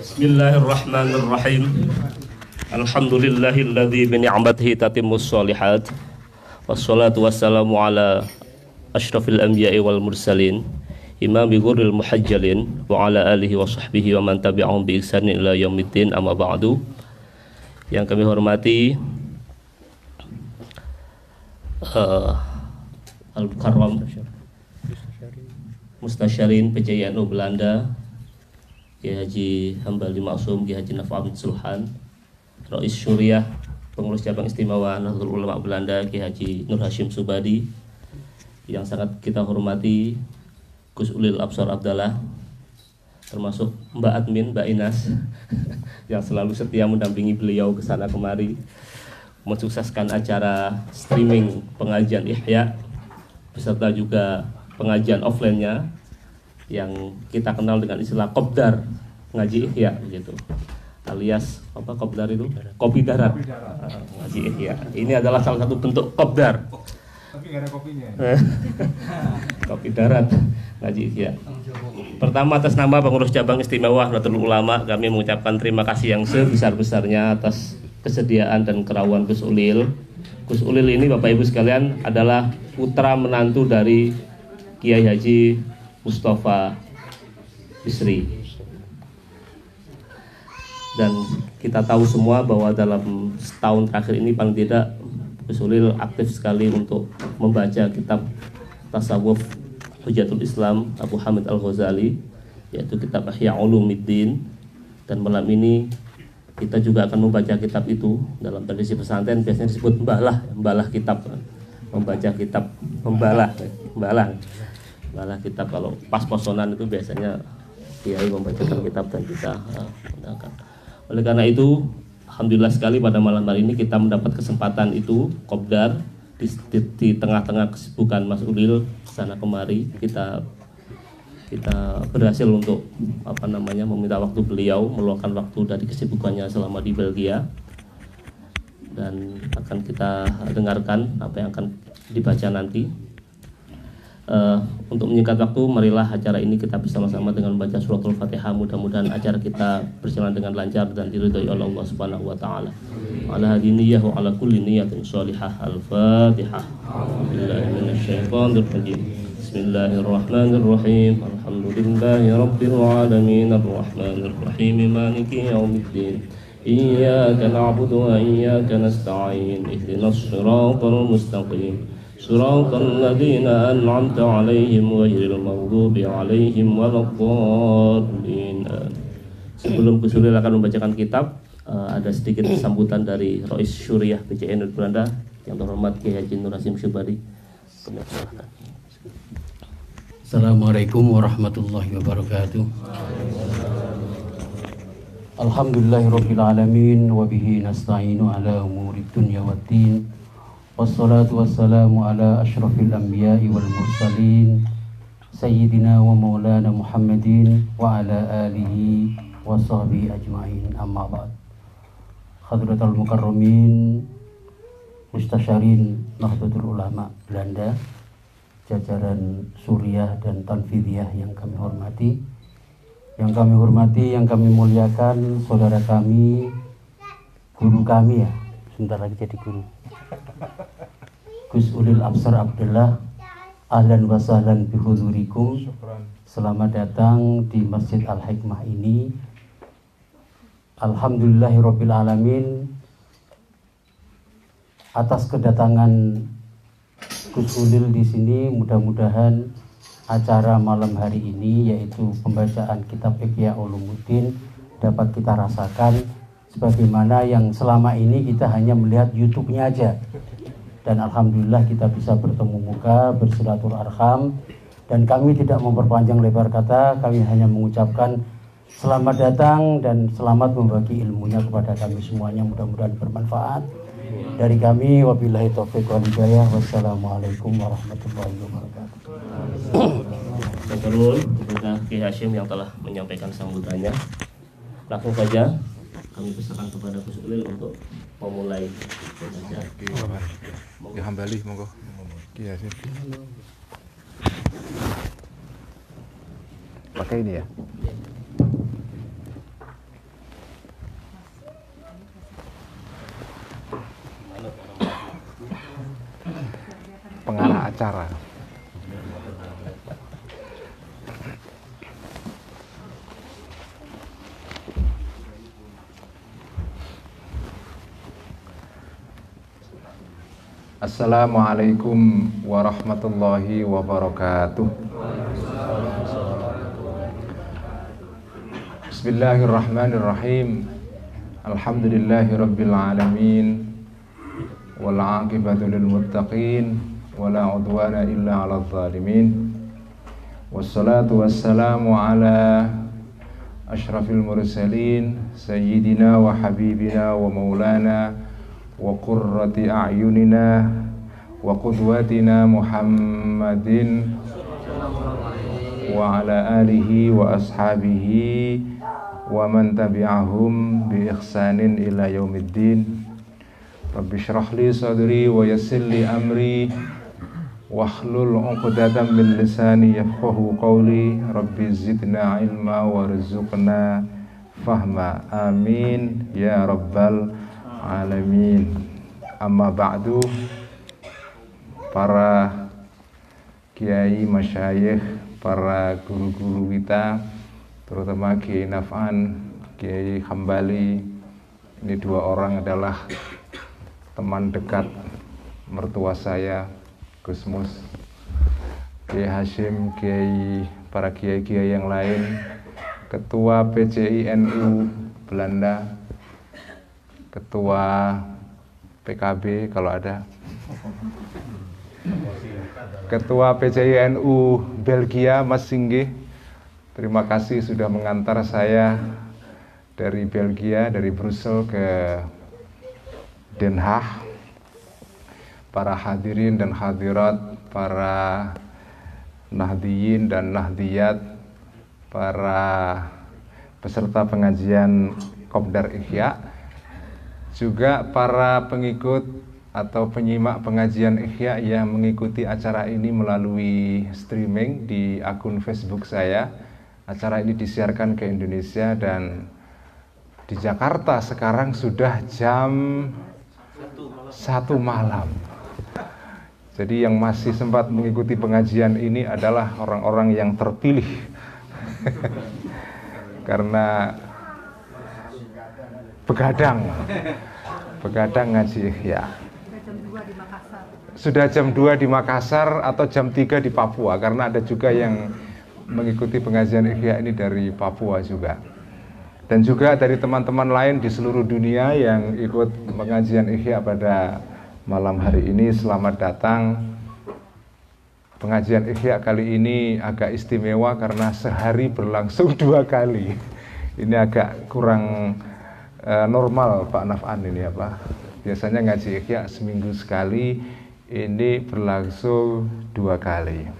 بسم الله الرحمن الرحيم الحمد لله الذي بنعمته تتم الصالحات والصلاة والسلام على أشرف الأنبياء والمرسلين إمام غر المحجلين وعلى آله وصحبه ومن تبعهم بإحسان إلى يوم الدين أما بعد yang kami hormati uh, Al-Mukarram Mustasyarin PJNU Belanda Ki Haji Hambali Maksum, Ki Haji Nafam Sulhan, Rois Syuriah, pengurus cabang istimewa Nahdlatul Ulama Belanda, Ki Haji Nur Hashim Subadi, yang sangat kita hormati, Gus Ulil Absor Abdallah, termasuk Mbak Admin, Mbak Inas, yang selalu setia mendampingi beliau ke sana kemari, mensukseskan acara streaming pengajian Ihya, beserta juga pengajian offline-nya yang kita kenal dengan istilah kopdar ngaji ihya gitu alias apa kopdar itu kopi darat, ah, ngaji ihya ini adalah salah satu bentuk kopdar tapi kopi darat ngaji ihya pertama atas nama pengurus cabang istimewa Nahdlatul Ulama kami mengucapkan terima kasih yang sebesar-besarnya atas kesediaan dan kerawuan Gus Ulil Gus Ulil ini Bapak Ibu sekalian adalah putra menantu dari Kiai hmm. Haji Mustafa Bisri dan kita tahu semua bahwa dalam setahun terakhir ini paling tidak Sulil aktif sekali untuk membaca kitab Tasawuf Hujatul Islam Abu Hamid Al-Ghazali yaitu kitab Ihya Ulumuddin dan malam ini kita juga akan membaca kitab itu dalam tradisi pesantren biasanya disebut mbalah mbalah kitab membaca kitab mbalah mbalah malah kita kalau pas posonan itu biasanya kiai membacakan kitab dan kita eh, mendengarkan. Uh, Oleh karena itu, alhamdulillah sekali pada malam hari ini kita mendapat kesempatan itu kopdar di, di tengah-tengah kesibukan Mas Ulil sana kemari kita kita berhasil untuk apa namanya meminta waktu beliau meluangkan waktu dari kesibukannya selama di Belgia dan akan kita dengarkan apa yang akan dibaca nanti Uh, untuk menyingkat waktu, marilah acara ini kita bersama-sama dengan membaca suratul fatihah. Mudah-mudahan acara kita berjalan dengan lancar dan diridhoi oleh Allah Subhanahu Wa Taala. Ala hadiniyah wa ala kulli niyatin sholihah. Al-Fatihah. Bismillahirrahmanirrahim. Alhamdulillahi rabbil alamin. Arrahmanirrahim. Maliki yaumiddin. إياك نعبد وإياك نستعين اهدنا الصراط المستقيم صراط الذين أنعمت عليهم غير المغضوب عليهم ولا الضالين Sebelum kesulitan akan membacakan kitab, eh, ada sedikit sambutan dari Rois Syuriah PCN Belanda yang terhormat Kiai Haji Nur Asim Syubari. Assalamualaikum warahmatullahi wabarakatuh. Alhamdulillahirabbil alamin wa bihi nasta'inu ala umuri dunya waddin wassalatu wassalamu ala ashrafil anbiya'i wal mursalin sayyidina wa maulana muhammadin wa ala alihi wa sahbihi ajma'in amma ba'd khadratul mukarramin mustasyarin nahdlatul ulama Belanda jajaran suriah dan tanfidiyah yang kami hormati yang kami hormati, yang kami muliakan saudara kami guru kami ya sebentar lagi jadi guru Gus Ulil Absar Abdullah Ahlan wa sahlan bihudurikum Selamat datang di Masjid Al-Hikmah ini Alhamdulillahirrabbilalamin Atas kedatangan Gus Ulil di sini mudah-mudahan acara malam hari ini yaitu pembacaan kitab Ikhya Ulumuddin dapat kita rasakan sebagaimana yang selama ini kita hanya melihat YouTube-nya aja dan alhamdulillah kita bisa bertemu muka bersilaturahim dan kami tidak memperpanjang lebar kata kami hanya mengucapkan selamat datang dan selamat membagi ilmunya kepada kami semuanya mudah-mudahan bermanfaat dari kami wabillahi taufiq wal hidayah wassalamualaikum warahmatullahi wabarakatuh Terus kepada Ki Hashim yang telah menyampaikan sambutannya langsung saja kami pesankan kepada Gus Ulil untuk memulai. Ya hambali monggo. Iya sih. Pakai ini ya. Pengarah acara. Assalamualaikum warahmatullahi wabarakatuh. Bismillahirrahmanirrahim. Alhamdulillahirabbil alamin. Wal 'aqibatu lil muttaqin wala udwana illa 'alal zalimin. Wassalatu wassalamu ala asyrafil mursalin sayyidina wa habibina wa maulana وقرة أعيننا وقدوتنا محمد وعلى آله وأصحابه ومن تبعهم بإحسان إلى يوم الدين رب اشرح لي صدري ويسر لي أمري واحلل عقدة من لساني يفقه قولي رب زدنا علما وارزقنا فهما آمين يا رب العالمين alamin. Amma ba'du para kiai, masyayikh, para guru-guru kita, terutama Kiai Naf'an, Kiai Hambali. Ini dua orang adalah teman dekat mertua saya, Gusmus. Kiai Hashim, Kiai para kiai-kiai yang lain, Ketua PCINU Belanda, ketua PKB kalau ada ketua PCINU Belgia Mas Singgi terima kasih sudah mengantar saya dari Belgia dari Brussel ke Den Haag para hadirin dan hadirat para nahdiyin dan nahdiyat para peserta pengajian Kopdar Ihya juga para pengikut atau penyimak pengajian ikhya yang mengikuti acara ini melalui streaming di akun Facebook saya. Acara ini disiarkan ke Indonesia dan di Jakarta sekarang sudah jam satu malam. Jadi yang masih sempat mengikuti pengajian ini adalah orang-orang yang terpilih. Karena begadang. Begadang ngaji ya. Sudah jam 2 di Makassar atau jam 3 di Papua karena ada juga yang mengikuti pengajian ikhya ini dari Papua juga. Dan juga dari teman-teman lain di seluruh dunia yang ikut pengajian ikhya pada malam hari ini selamat datang. Pengajian ikhya kali ini agak istimewa karena sehari berlangsung dua kali. Ini agak kurang Eh, normal Pak Nafan ini apa ya, biasanya ngaji ikhya seminggu sekali ini berlangsung dua kali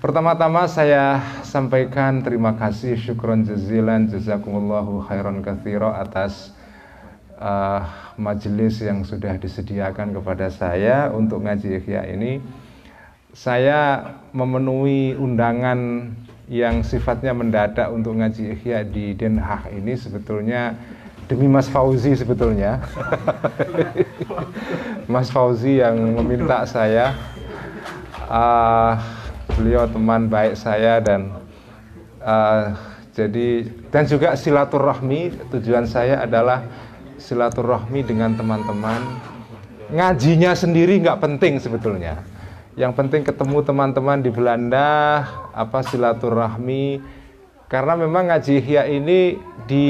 pertama-tama saya sampaikan terima kasih syukron jazilan jazakumullahu khairan kathiro atas uh, eh, majelis yang sudah disediakan kepada saya untuk ngaji ikhya ini saya memenuhi undangan yang sifatnya mendadak untuk ngaji ikhya di Den Haag ini sebetulnya demi Mas Fauzi sebetulnya. Mas Fauzi yang meminta saya uh, beliau teman baik saya dan uh, jadi dan juga silaturahmi tujuan saya adalah silaturahmi dengan teman-teman ngajinya sendiri nggak penting sebetulnya yang penting ketemu teman-teman di Belanda, apa silaturahmi. Karena memang ngaji ihya ini di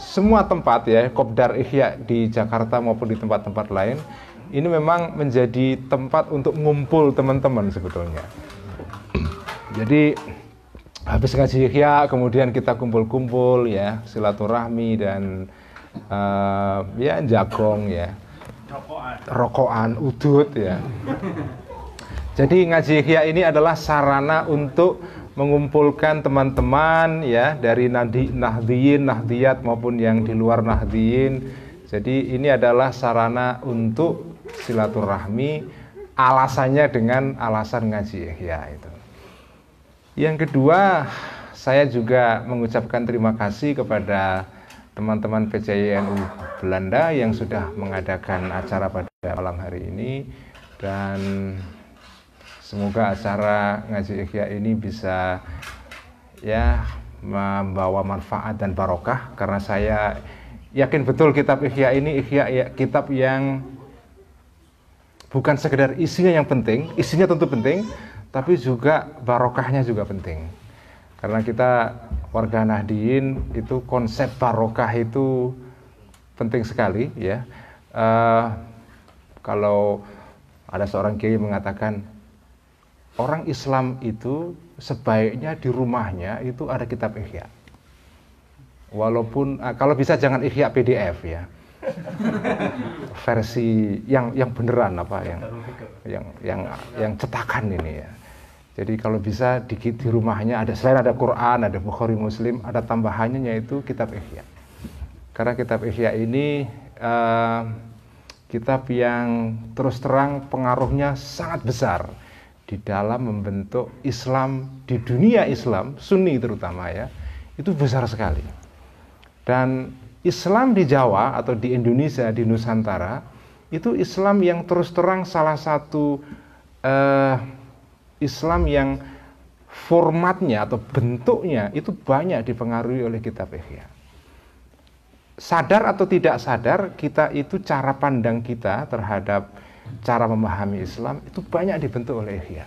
semua tempat ya, kopdar ihya di Jakarta maupun di tempat-tempat lain, ini memang menjadi tempat untuk ngumpul teman-teman sebetulnya. Jadi habis ngaji ihya kemudian kita kumpul-kumpul ya, silaturahmi dan uh, ya jagong ya rokokan, udut ya. Jadi ngaji ihya ini adalah sarana untuk mengumpulkan teman-teman ya dari nahdi, nahdiyin, nahdiyat maupun yang di luar nahdiyin. Jadi ini adalah sarana untuk silaturahmi alasannya dengan alasan ngaji ihya itu. Yang kedua, saya juga mengucapkan terima kasih kepada teman-teman PJNU Belanda yang sudah mengadakan acara pada malam hari ini dan Semoga acara ngaji ikhya ini bisa ya membawa manfaat dan barokah karena saya yakin betul kitab ikhya ini ikhya ya, kitab yang bukan sekedar isinya yang penting, isinya tentu penting, tapi juga barokahnya juga penting. Karena kita warga Nahdien itu konsep barokah itu penting sekali ya. Uh, kalau ada seorang kiai mengatakan orang Islam itu sebaiknya di rumahnya itu ada kitab Ihya. Walaupun ah, kalau bisa jangan Ihya PDF ya. Versi yang yang beneran apa yang yang yang yang cetakan ini ya. Jadi kalau bisa di, di rumahnya ada selain ada Quran, ada Bukhari Muslim, ada tambahannya yaitu kitab Ihya. Karena kitab Ihya ini uh, kitab yang terus terang pengaruhnya sangat besar di dalam membentuk Islam di dunia Islam Sunni terutama ya itu besar sekali dan Islam di Jawa atau di Indonesia di Nusantara itu Islam yang terus terang salah satu eh, Islam yang formatnya atau bentuknya itu banyak dipengaruhi oleh kitab Ihya sadar atau tidak sadar kita itu cara pandang kita terhadap cara memahami Islam itu banyak dibentuk oleh Ihya.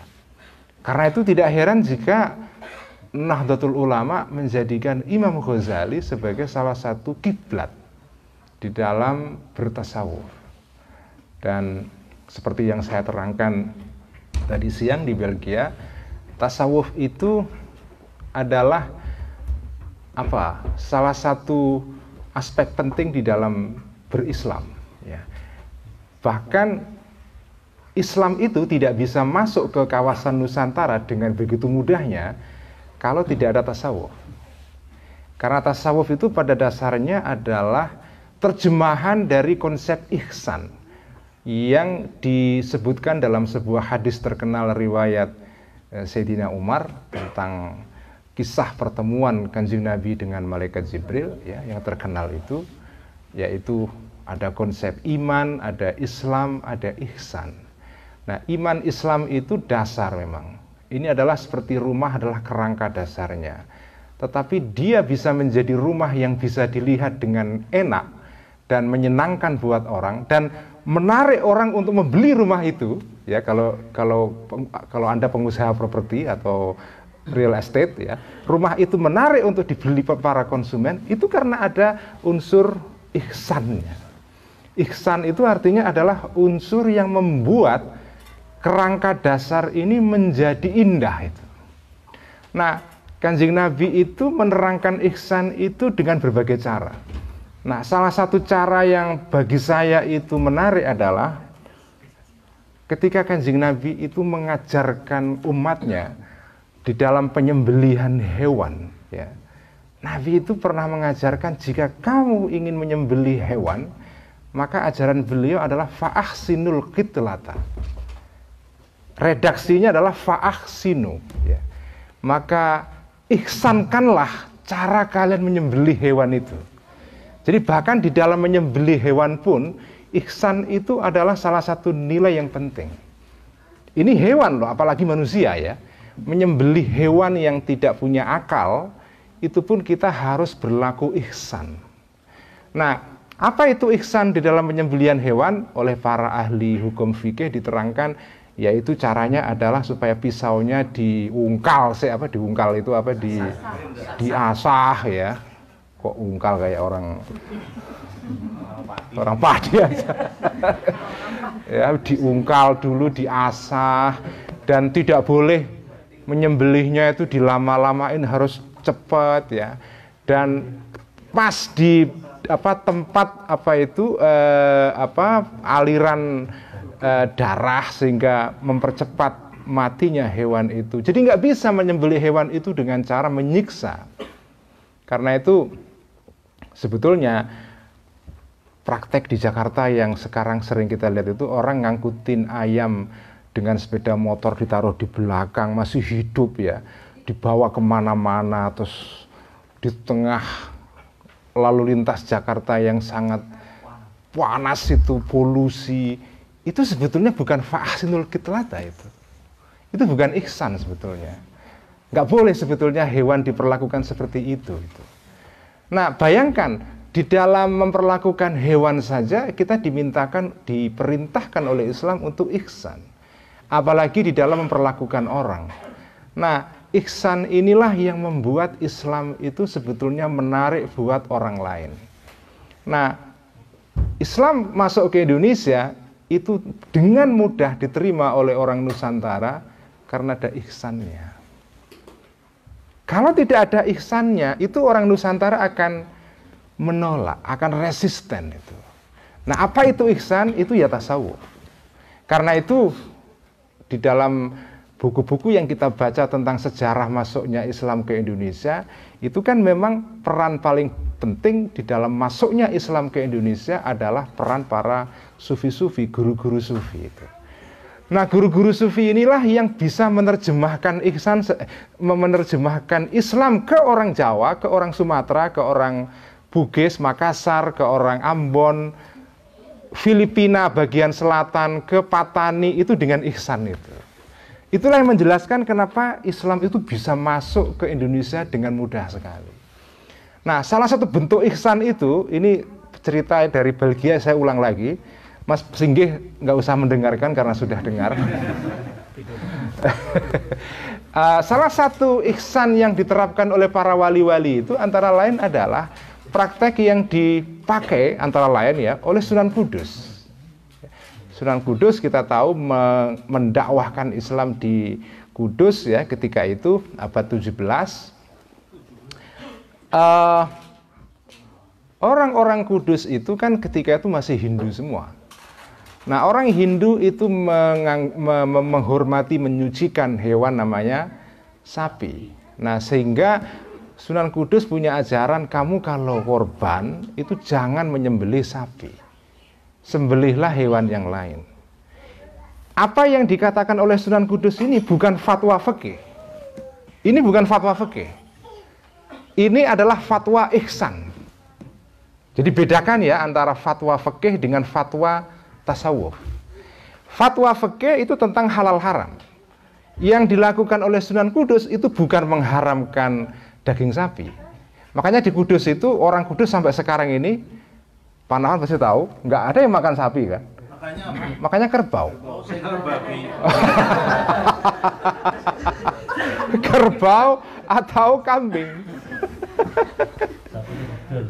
Karena itu tidak heran jika Nahdlatul Ulama menjadikan Imam Ghazali sebagai salah satu kiblat di dalam bertasawuf. Dan seperti yang saya terangkan tadi siang di Belgia, tasawuf itu adalah apa? Salah satu aspek penting di dalam berislam. Ya. Bahkan Islam itu tidak bisa masuk ke kawasan Nusantara dengan begitu mudahnya kalau tidak ada tasawuf. Karena tasawuf itu pada dasarnya adalah terjemahan dari konsep ihsan yang disebutkan dalam sebuah hadis terkenal riwayat eh, Sayyidina Umar tentang kisah pertemuan Kanjeng Nabi dengan malaikat Jibril ya yang terkenal itu yaitu ada konsep iman, ada Islam, ada ihsan. Nah, iman Islam itu dasar memang. Ini adalah seperti rumah adalah kerangka dasarnya. Tetapi dia bisa menjadi rumah yang bisa dilihat dengan enak dan menyenangkan buat orang dan menarik orang untuk membeli rumah itu. Ya, kalau kalau kalau Anda pengusaha properti atau real estate ya, rumah itu menarik untuk dibeli para konsumen itu karena ada unsur ihsannya. Ihsan itu artinya adalah unsur yang membuat kerangka dasar ini menjadi indah itu. Nah, Kanjeng Nabi itu menerangkan ihsan itu dengan berbagai cara. Nah, salah satu cara yang bagi saya itu menarik adalah ketika Kanjeng Nabi itu mengajarkan umatnya di dalam penyembelihan hewan, ya. Nabi itu pernah mengajarkan jika kamu ingin menyembelih hewan, maka ajaran beliau adalah fa'ahsinul kitlata redaksinya adalah fa'aksinu. Ya. Maka ihsankanlah cara kalian menyembelih hewan itu. Jadi bahkan di dalam menyembelih hewan pun, ihsan itu adalah salah satu nilai yang penting. Ini hewan loh, apalagi manusia ya. Menyembelih hewan yang tidak punya akal, itu pun kita harus berlaku ihsan. Nah, apa itu ihsan di dalam penyembelian hewan? Oleh para ahli hukum fikih diterangkan yaitu caranya adalah supaya pisaunya diungkal sih apa diungkal itu apa di diasah ya kok ungkal kayak orang orang padi aja ya diungkal dulu diasah dan tidak boleh menyembelihnya itu dilama-lamain harus cepat ya dan pas di apa tempat apa itu eh, apa aliran uh, darah sehingga mempercepat matinya hewan itu. Jadi nggak bisa menyembelih hewan itu dengan cara menyiksa. Karena itu sebetulnya praktek di Jakarta yang sekarang sering kita lihat itu orang ngangkutin ayam dengan sepeda motor ditaruh di belakang masih hidup ya dibawa kemana-mana terus di tengah lalu lintas Jakarta yang sangat panas itu polusi itu sebetulnya bukan fa'asinul kitlata itu. Itu bukan ihsan sebetulnya. Nggak boleh sebetulnya hewan diperlakukan seperti itu. itu Nah bayangkan di dalam memperlakukan hewan saja kita dimintakan, diperintahkan oleh Islam untuk ihsan. Apalagi di dalam memperlakukan orang. Nah ihsan inilah yang membuat Islam itu sebetulnya menarik buat orang lain. Nah Islam masuk ke Indonesia itu dengan mudah diterima oleh orang Nusantara karena ada ihsannya. Kalau tidak ada ihsannya, itu orang Nusantara akan menolak, akan resisten itu. Nah, apa itu ihsan? Itu ya tasawuf. Karena itu di dalam buku-buku yang kita baca tentang sejarah masuknya Islam ke Indonesia, itu kan memang peran paling penting di dalam masuknya Islam ke Indonesia adalah peran para sufi-sufi, guru-guru sufi itu. Nah, guru-guru sufi inilah yang bisa menerjemahkan ihsan menerjemahkan Islam ke orang Jawa, ke orang Sumatera, ke orang Bugis, Makassar, ke orang Ambon, Filipina bagian selatan, ke Patani itu dengan ihsan itu. Itulah yang menjelaskan kenapa Islam itu bisa masuk ke Indonesia dengan mudah sekali. Nah, salah satu bentuk ihsan itu, ini cerita dari Belgia, saya ulang lagi. Mas Singgih nggak usah mendengarkan karena sudah dengar. Eh, salah satu ihsan yang diterapkan oleh para wali-wali itu antara lain adalah praktek yang dipakai antara lain ya oleh Sunan Kudus. Sunan Kudus kita tahu mendakwahkan Islam di Kudus ya ketika itu abad 17 uh, orang-orang kudus itu kan ketika itu masih Hindu semua. Nah, orang Hindu itu mengang, me, me, menghormati, menyucikan hewan namanya sapi. Nah, sehingga Sunan Kudus punya ajaran kamu kalau korban itu jangan menyembelih sapi. Sembelihlah hewan yang lain. Apa yang dikatakan oleh Sunan Kudus ini bukan fatwa fikih. Ini bukan fatwa fikih. Ini adalah fatwa ihsan. Jadi bedakan ya antara fatwa fikih dengan fatwa tasawuf. Fatwa fikih itu tentang halal haram. Yang dilakukan oleh Sunan Kudus itu bukan mengharamkan daging sapi. Makanya di Kudus itu orang Kudus sampai sekarang ini panahan pasti tahu, nggak ada yang makan sapi kan. Makanya Makanya kerbau. kerbau atau kambing.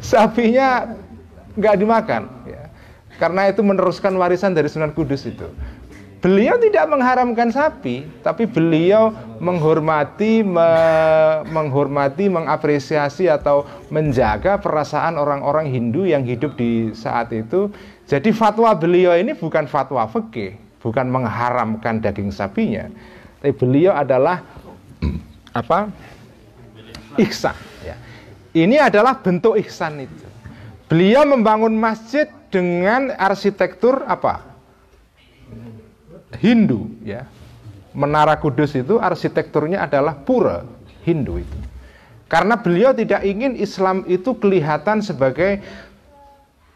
Sapinya nggak dimakan, ya. karena itu meneruskan warisan dari Sunan Kudus itu. Beliau tidak mengharamkan sapi, tapi beliau menghormati, me menghormati, mengapresiasi atau menjaga perasaan orang-orang Hindu yang hidup di saat itu. Jadi fatwa beliau ini bukan fatwa fikih, bukan mengharamkan daging sapinya, tapi beliau adalah apa? Ihsan. Ini adalah bentuk ihsan itu. Beliau membangun masjid dengan arsitektur apa? Hindu ya. Menara Kudus itu arsitekturnya adalah pura Hindu itu. Karena beliau tidak ingin Islam itu kelihatan sebagai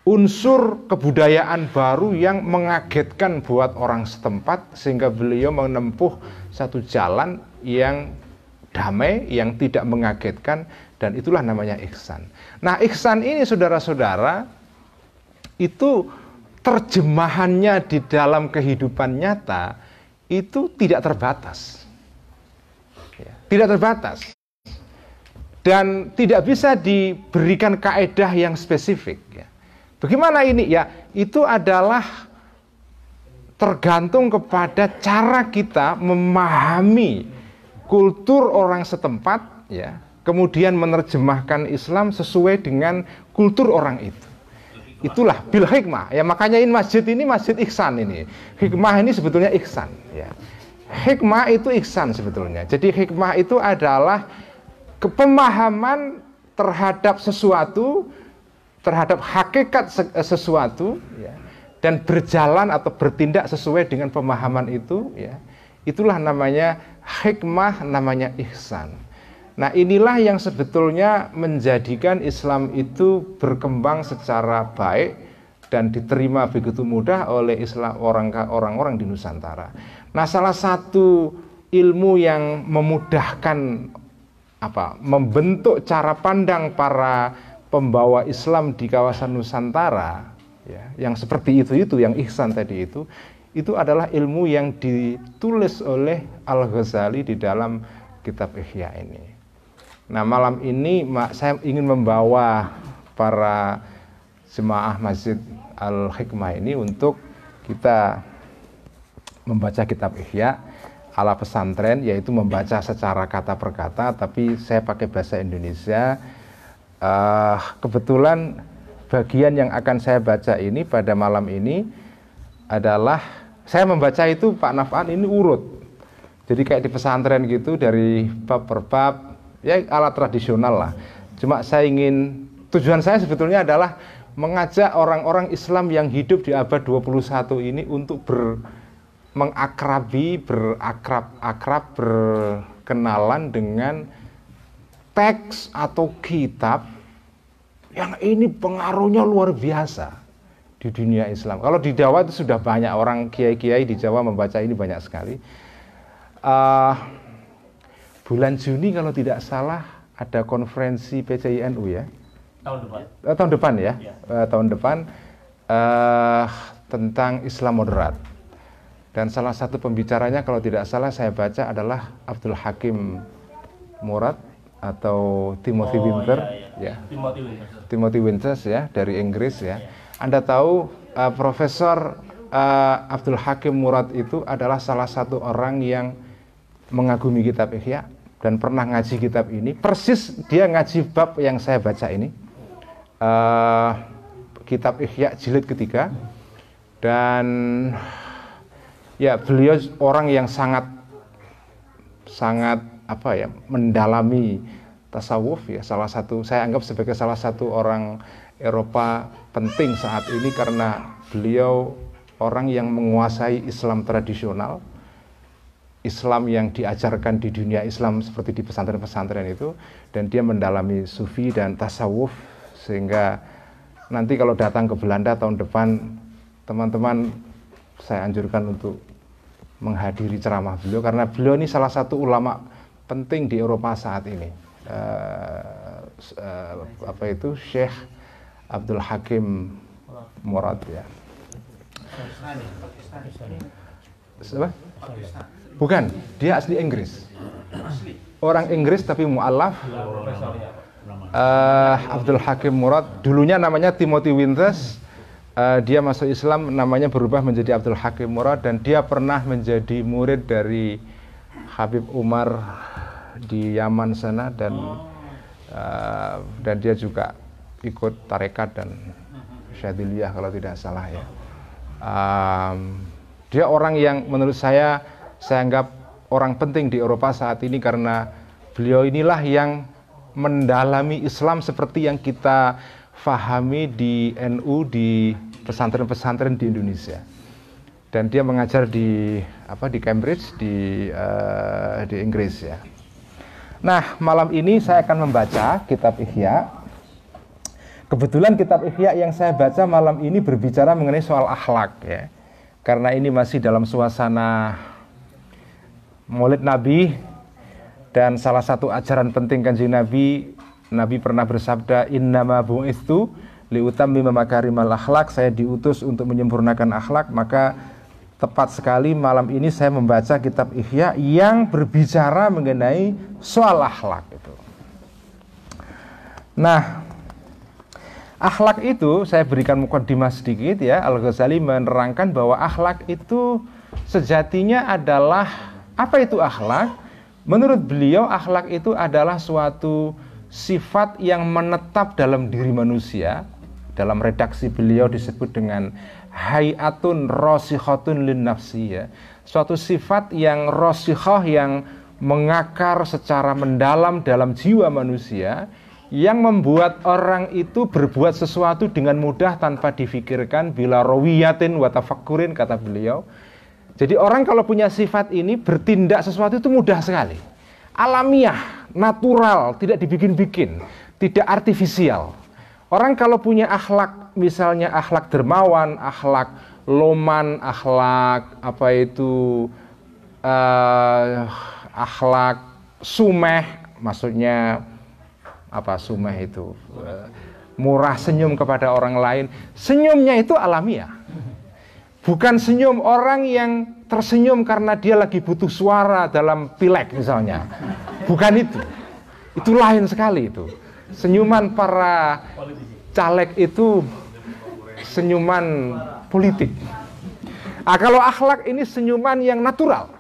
unsur kebudayaan baru yang mengagetkan buat orang setempat sehingga beliau menempuh satu jalan yang damai yang tidak mengagetkan dan itulah namanya ihsan. Nah, ihsan ini saudara-saudara itu terjemahannya di dalam kehidupan nyata itu tidak terbatas. Ya, tidak terbatas. Dan tidak bisa diberikan kaedah yang spesifik. Ya. Bagaimana ini? Ya, itu adalah tergantung kepada cara kita memahami kultur orang setempat ya kemudian menerjemahkan Islam sesuai dengan kultur orang itu itulah bil hikmah ya makanya ini masjid ini masjid ihsan ini hikmah ini sebetulnya ihsan ya hikmah itu ihsan sebetulnya jadi hikmah itu adalah kepemahaman terhadap sesuatu terhadap hakikat eh, sesuatu ya, dan berjalan atau bertindak sesuai dengan pemahaman itu ya itulah namanya hikmah namanya ihsan. Nah, inilah yang sebetulnya menjadikan Islam itu berkembang secara baik dan diterima begitu mudah oleh Islam orang-orang di Nusantara. Nah, salah satu ilmu yang memudahkan apa? membentuk cara pandang para pembawa Islam di kawasan Nusantara ya, yang seperti itu itu yang ihsan tadi itu itu adalah ilmu yang ditulis oleh Al-Ghazali di dalam kitab Ihya ini. Nah, malam ini saya ingin membawa para jemaah Masjid Al-Hikmah ini untuk kita membaca kitab Ihya ala pesantren yaitu membaca secara kata per kata tapi saya pakai bahasa Indonesia uh, kebetulan bagian yang akan saya baca ini pada malam ini adalah saya membaca itu Pak Nafan ini urut. Jadi kayak di pesantren gitu dari bab per bab ya alat tradisional lah. Cuma saya ingin tujuan saya sebetulnya adalah mengajak orang-orang Islam yang hidup di abad 21 ini untuk ber mengakrabi, berakrab-akrab, berkenalan dengan teks atau kitab yang ini pengaruhnya luar biasa di dunia Islam. Kalau di Jawa itu sudah banyak orang kiai-kiai di Jawa membaca ini banyak sekali. Uh, bulan Juni kalau tidak salah ada konferensi PCINU ya. Tahun depan. Uh, tahun depan ya. ya. Uh, tahun depan uh, tentang Islam moderat. Dan salah satu pembicaranya kalau tidak salah saya baca adalah Abdul Hakim Murad atau Timothy oh, Winter ya. ya. Timothy Winters. Timothy Winters ya dari Inggris ya. ya anda tahu uh, Profesor uh, Abdul Hakim Murad itu adalah salah satu orang yang mengagumi kitab Ihya dan pernah ngaji kitab ini. Persis dia ngaji bab yang saya baca ini. Uh, kitab Ihya jilid ketiga dan ya beliau orang yang sangat sangat apa ya mendalami tasawuf ya salah satu saya anggap sebagai salah satu orang Eropa penting saat ini karena beliau orang yang menguasai Islam tradisional, Islam yang diajarkan di dunia Islam seperti di pesantren-pesantren itu, dan dia mendalami sufi dan tasawuf sehingga nanti kalau datang ke Belanda tahun depan teman-teman saya anjurkan untuk menghadiri ceramah beliau karena beliau ini salah satu ulama penting di Eropa saat ini. Uh, uh, apa itu Sheikh Abdul Hakim Murad ya. Bukan, dia asli Inggris. Orang Inggris tapi mualaf. Uh, eh, Abdul Hakim Murad dulunya namanya Timothy Winters. Uh, dia masuk Islam namanya berubah menjadi Abdul Hakim Murad dan dia pernah menjadi murid dari Habib Umar di Yaman sana dan uh, dan dia juga ikut tarekat dan syadiliyah kalau tidak salah ya. Um, dia orang yang menurut saya saya anggap orang penting di Eropa saat ini karena beliau inilah yang mendalami Islam seperti yang kita fahami di NU di pesantren-pesantren di Indonesia. Dan dia mengajar di apa di Cambridge di uh, di Inggris ya. Nah, malam ini saya akan membaca kitab Ihya Kebetulan kitab Ihya yang saya baca malam ini berbicara mengenai soal akhlak ya. Karena ini masih dalam suasana Maulid Nabi dan salah satu ajaran penting Kanjeng Nabi Nabi pernah bersabda innama bu'istu liutammi makarimal akhlak saya diutus untuk menyempurnakan akhlak maka tepat sekali malam ini saya membaca kitab Ihya yang berbicara mengenai soal akhlak itu. Nah, Akhlak itu saya berikan mukadimah sedikit ya. Al-Ghazali menerangkan bahwa akhlak itu sejatinya adalah apa itu akhlak? Menurut beliau akhlak itu adalah suatu sifat yang menetap dalam diri manusia. Dalam redaksi beliau disebut dengan hayatun rosihotun lin nafsi ya. Suatu sifat yang rosihoh yang mengakar secara mendalam dalam jiwa manusia yang membuat orang itu berbuat sesuatu dengan mudah tanpa difikirkan bila rawiyatin wa tafakkurin kata beliau. Jadi orang kalau punya sifat ini bertindak sesuatu itu mudah sekali. Alamiah, natural, tidak dibikin-bikin, tidak artifisial. Orang kalau punya akhlak, misalnya akhlak dermawan, akhlak loman, akhlak apa itu uh, akhlak sumeh, maksudnya apa sumeh itu murah senyum kepada orang lain senyumnya itu alamiah bukan senyum orang yang tersenyum karena dia lagi butuh suara dalam pileg misalnya bukan itu itu lain sekali itu senyuman para caleg itu senyuman politik nah, kalau akhlak ini senyuman yang natural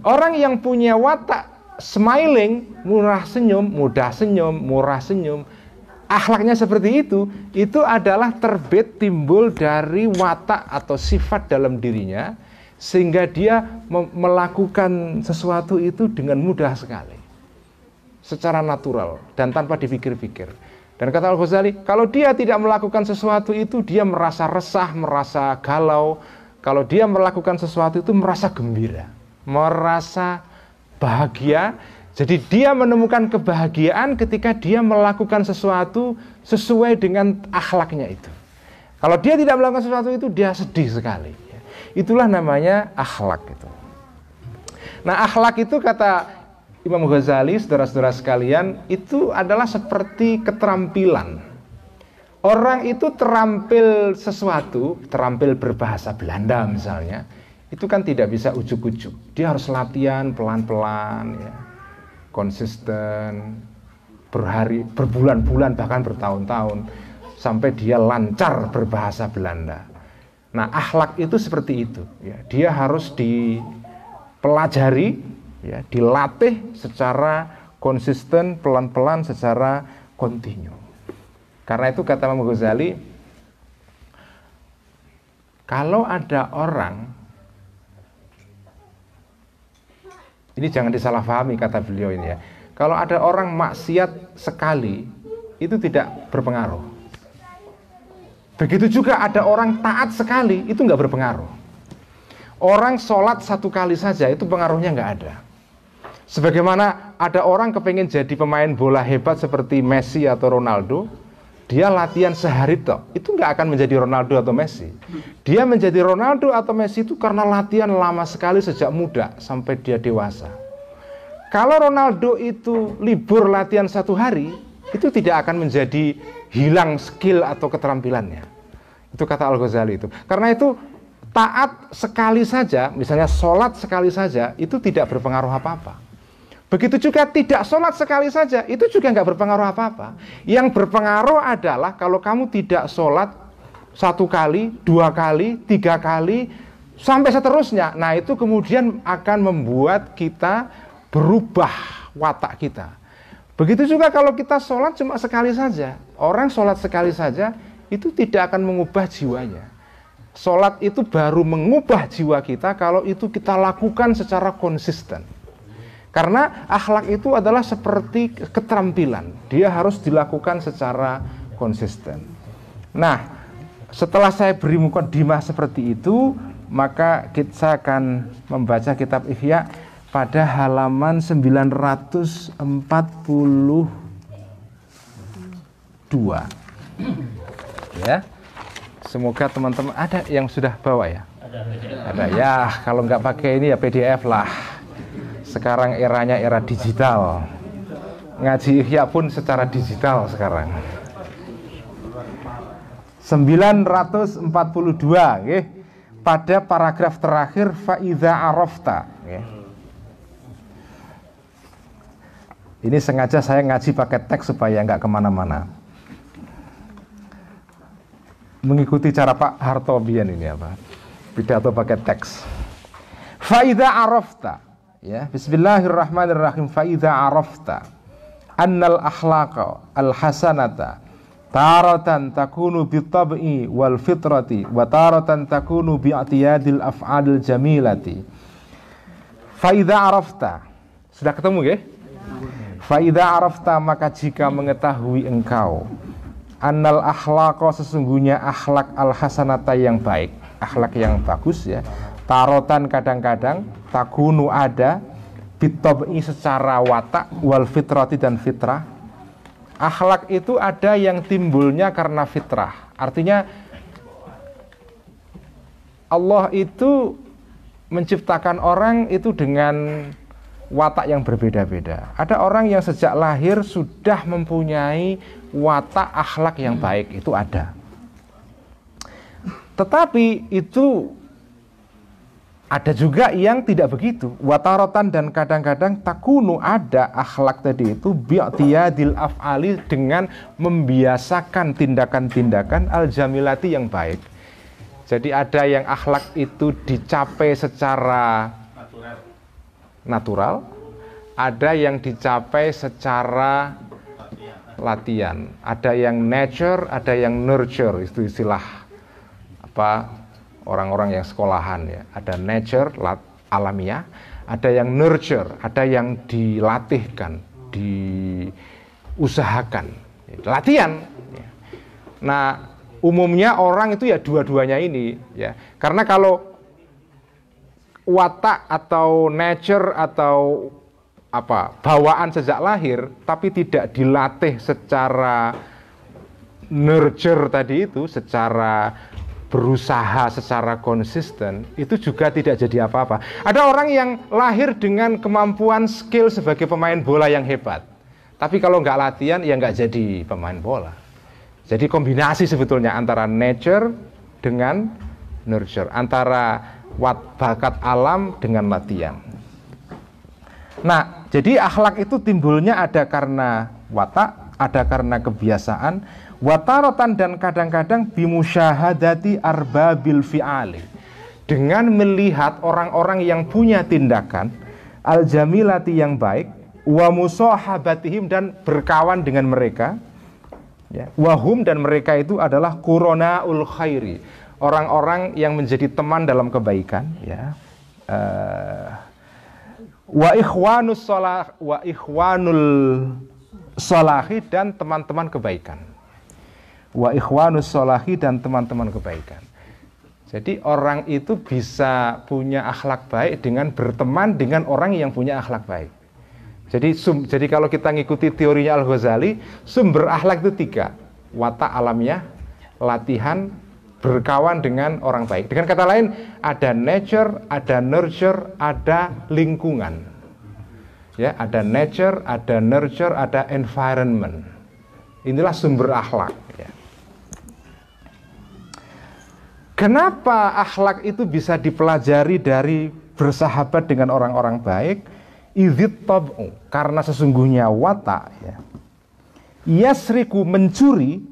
orang yang punya watak smiling, murah senyum, mudah senyum, murah senyum. Akhlaknya seperti itu, itu adalah terbit timbul dari watak atau sifat dalam dirinya sehingga dia melakukan sesuatu itu dengan mudah sekali. Secara natural dan tanpa dipikir-pikir. Dan kata Al-Ghazali, kalau dia tidak melakukan sesuatu itu dia merasa resah, merasa galau. Kalau dia melakukan sesuatu itu merasa gembira, merasa bahagia. Jadi dia menemukan kebahagiaan ketika dia melakukan sesuatu sesuai dengan akhlaknya itu. Kalau dia tidak melakukan sesuatu itu dia sedih sekali. Itulah namanya akhlak itu. Nah akhlak itu kata Imam Ghazali, saudara-saudara sekalian, itu adalah seperti keterampilan. Orang itu terampil sesuatu, terampil berbahasa Belanda misalnya, itu kan tidak bisa ujuk-ujuk. Dia harus latihan pelan-pelan, ya. konsisten, berhari, berbulan-bulan bahkan bertahun-tahun sampai dia lancar berbahasa Belanda. Nah, akhlak itu seperti itu. Ya. Dia harus dipelajari, ya, dilatih secara konsisten, pelan-pelan, secara kontinu. Karena itu kata Imam Ghazali, kalau ada orang Ini jangan disalahpahami kata beliau ini ya. Kalau ada orang maksiat sekali itu tidak berpengaruh. Begitu juga ada orang taat sekali itu nggak berpengaruh. Orang sholat satu kali saja itu pengaruhnya nggak ada. Sebagaimana ada orang kepengen jadi pemain bola hebat seperti Messi atau Ronaldo, dia latihan sehari toh itu nggak akan menjadi Ronaldo atau Messi dia menjadi Ronaldo atau Messi itu karena latihan lama sekali sejak muda sampai dia dewasa kalau Ronaldo itu libur latihan satu hari itu tidak akan menjadi hilang skill atau keterampilannya itu kata Al Ghazali itu karena itu taat sekali saja misalnya sholat sekali saja itu tidak berpengaruh apa apa Begitu juga tidak sholat sekali saja, itu juga nggak berpengaruh apa-apa. Yang berpengaruh adalah kalau kamu tidak sholat satu kali, dua kali, tiga kali, sampai seterusnya. Nah itu kemudian akan membuat kita berubah watak kita. Begitu juga kalau kita sholat cuma sekali saja. Orang sholat sekali saja itu tidak akan mengubah jiwanya. Sholat itu baru mengubah jiwa kita kalau itu kita lakukan secara konsisten. Karena akhlak itu adalah seperti keterampilan, dia harus dilakukan secara konsisten. Nah, setelah saya beri mukadimah seperti itu, maka kita akan membaca kitab Ihya pada halaman 942. Ya. Semoga teman-teman ada yang sudah bawa ya? Ada, ada ya, kalau nggak pakai ini ya PDF lah sekarang eranya era digital ngaji ikhya pun secara digital sekarang 942 okay. pada paragraf terakhir faiza arafta okay. Ini sengaja saya ngaji pakai teks supaya nggak kemana-mana. Mengikuti cara Pak Harto Hartobian ini apa? Pidato pakai teks. Faida arafta. Ya, bismillahirrahmanirrahim. Fa idza arafta annal akhlaqa al hasanata taratan takunu tab'i wal fitrati wa taratan takunu atiyadil afadil jamilati fa idza arafta sudah ketemu ya fa idza arafta maka jika mengetahui engkau annal akhlaqa sesungguhnya akhlak al hasanata yang baik akhlak yang bagus ya tarotan kadang-kadang takunu ada bitobi secara watak wal fitrati dan fitrah akhlak itu ada yang timbulnya karena fitrah artinya Allah itu menciptakan orang itu dengan watak yang berbeda-beda. Ada orang yang sejak lahir sudah mempunyai watak akhlak yang baik, itu ada. Tetapi itu ada juga yang tidak begitu watarotan dan kadang-kadang takunu ada akhlak tadi itu bi'tiyadil af'ali dengan membiasakan tindakan-tindakan aljamilati yang baik jadi ada yang akhlak itu dicapai secara natural, natural ada yang dicapai secara latihan ada yang nature ada yang nurture itu istilah apa orang-orang yang sekolahan ya. Ada nature alamiah, ada yang nurture, ada yang dilatihkan, diusahakan, latihan. Nah, umumnya orang itu ya dua-duanya ini ya. Karena kalau watak atau nature atau apa bawaan sejak lahir tapi tidak dilatih secara nurture tadi itu secara berusaha secara konsisten itu juga tidak jadi apa-apa. Ada orang yang lahir dengan kemampuan skill sebagai pemain bola yang hebat. Tapi kalau nggak latihan ya nggak jadi pemain bola. Jadi kombinasi sebetulnya antara nature dengan nurture, antara wat bakat alam dengan latihan. Nah, jadi akhlak itu timbulnya ada karena watak, ada karena kebiasaan watarotan dan kadang-kadang bimusyahadati arbabil fi'ali dengan melihat orang-orang yang punya tindakan al jamilati yang baik wa musahabatihim dan berkawan dengan mereka ya wahum dan mereka itu adalah kurona ul khairi orang-orang yang menjadi teman dalam kebaikan ya uh, wa ikhwanus salah wa ikhwanul solahi dan teman-teman kebaikan. Wa ikhwanus solahi dan teman-teman kebaikan. Jadi orang itu bisa punya akhlak baik dengan berteman dengan orang yang punya akhlak baik. Jadi sum, jadi kalau kita ngikuti teorinya Al Ghazali, sumber akhlak itu tiga: watak alamiah, latihan, berkawan dengan orang baik. Dengan kata lain, ada nature, ada nurture, ada lingkungan ya ada nature ada nurture ada environment inilah sumber akhlak ya. kenapa akhlak itu bisa dipelajari dari bersahabat dengan orang-orang baik Izin karena sesungguhnya watak ya yasriku mencuri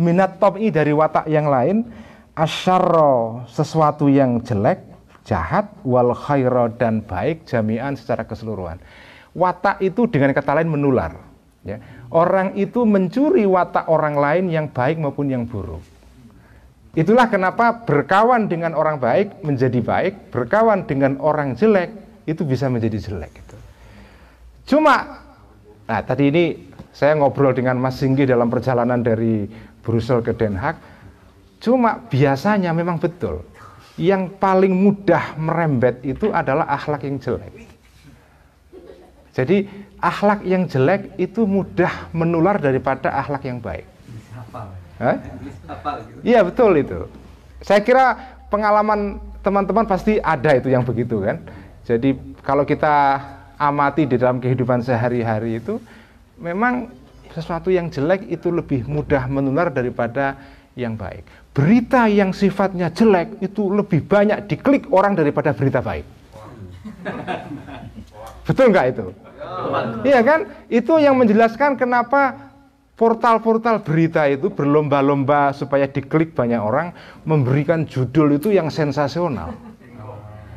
minat tab'i dari watak yang lain asharo sesuatu yang jelek jahat wal khairo dan baik jami'an secara keseluruhan watak itu dengan kata lain menular. Ya. Orang itu mencuri watak orang lain yang baik maupun yang buruk. Itulah kenapa berkawan dengan orang baik menjadi baik, berkawan dengan orang jelek itu bisa menjadi jelek. Gitu. Cuma, nah tadi ini saya ngobrol dengan Mas Singgi dalam perjalanan dari Brussel ke Den Haag. Cuma biasanya memang betul, yang paling mudah merembet itu adalah akhlak yang jelek. Jadi akhlak yang jelek itu mudah menular daripada akhlak yang baik. Gitu. Iya betul itu. Saya kira pengalaman teman-teman pasti ada itu yang begitu kan. Jadi kalau kita amati di dalam kehidupan sehari-hari itu memang sesuatu yang jelek itu lebih mudah menular daripada yang baik. Berita yang sifatnya jelek itu lebih banyak diklik orang daripada berita baik. Betul nggak itu? Iya, iya kan? Itu yang menjelaskan kenapa portal-portal berita itu berlomba-lomba supaya diklik banyak orang memberikan judul itu yang sensasional.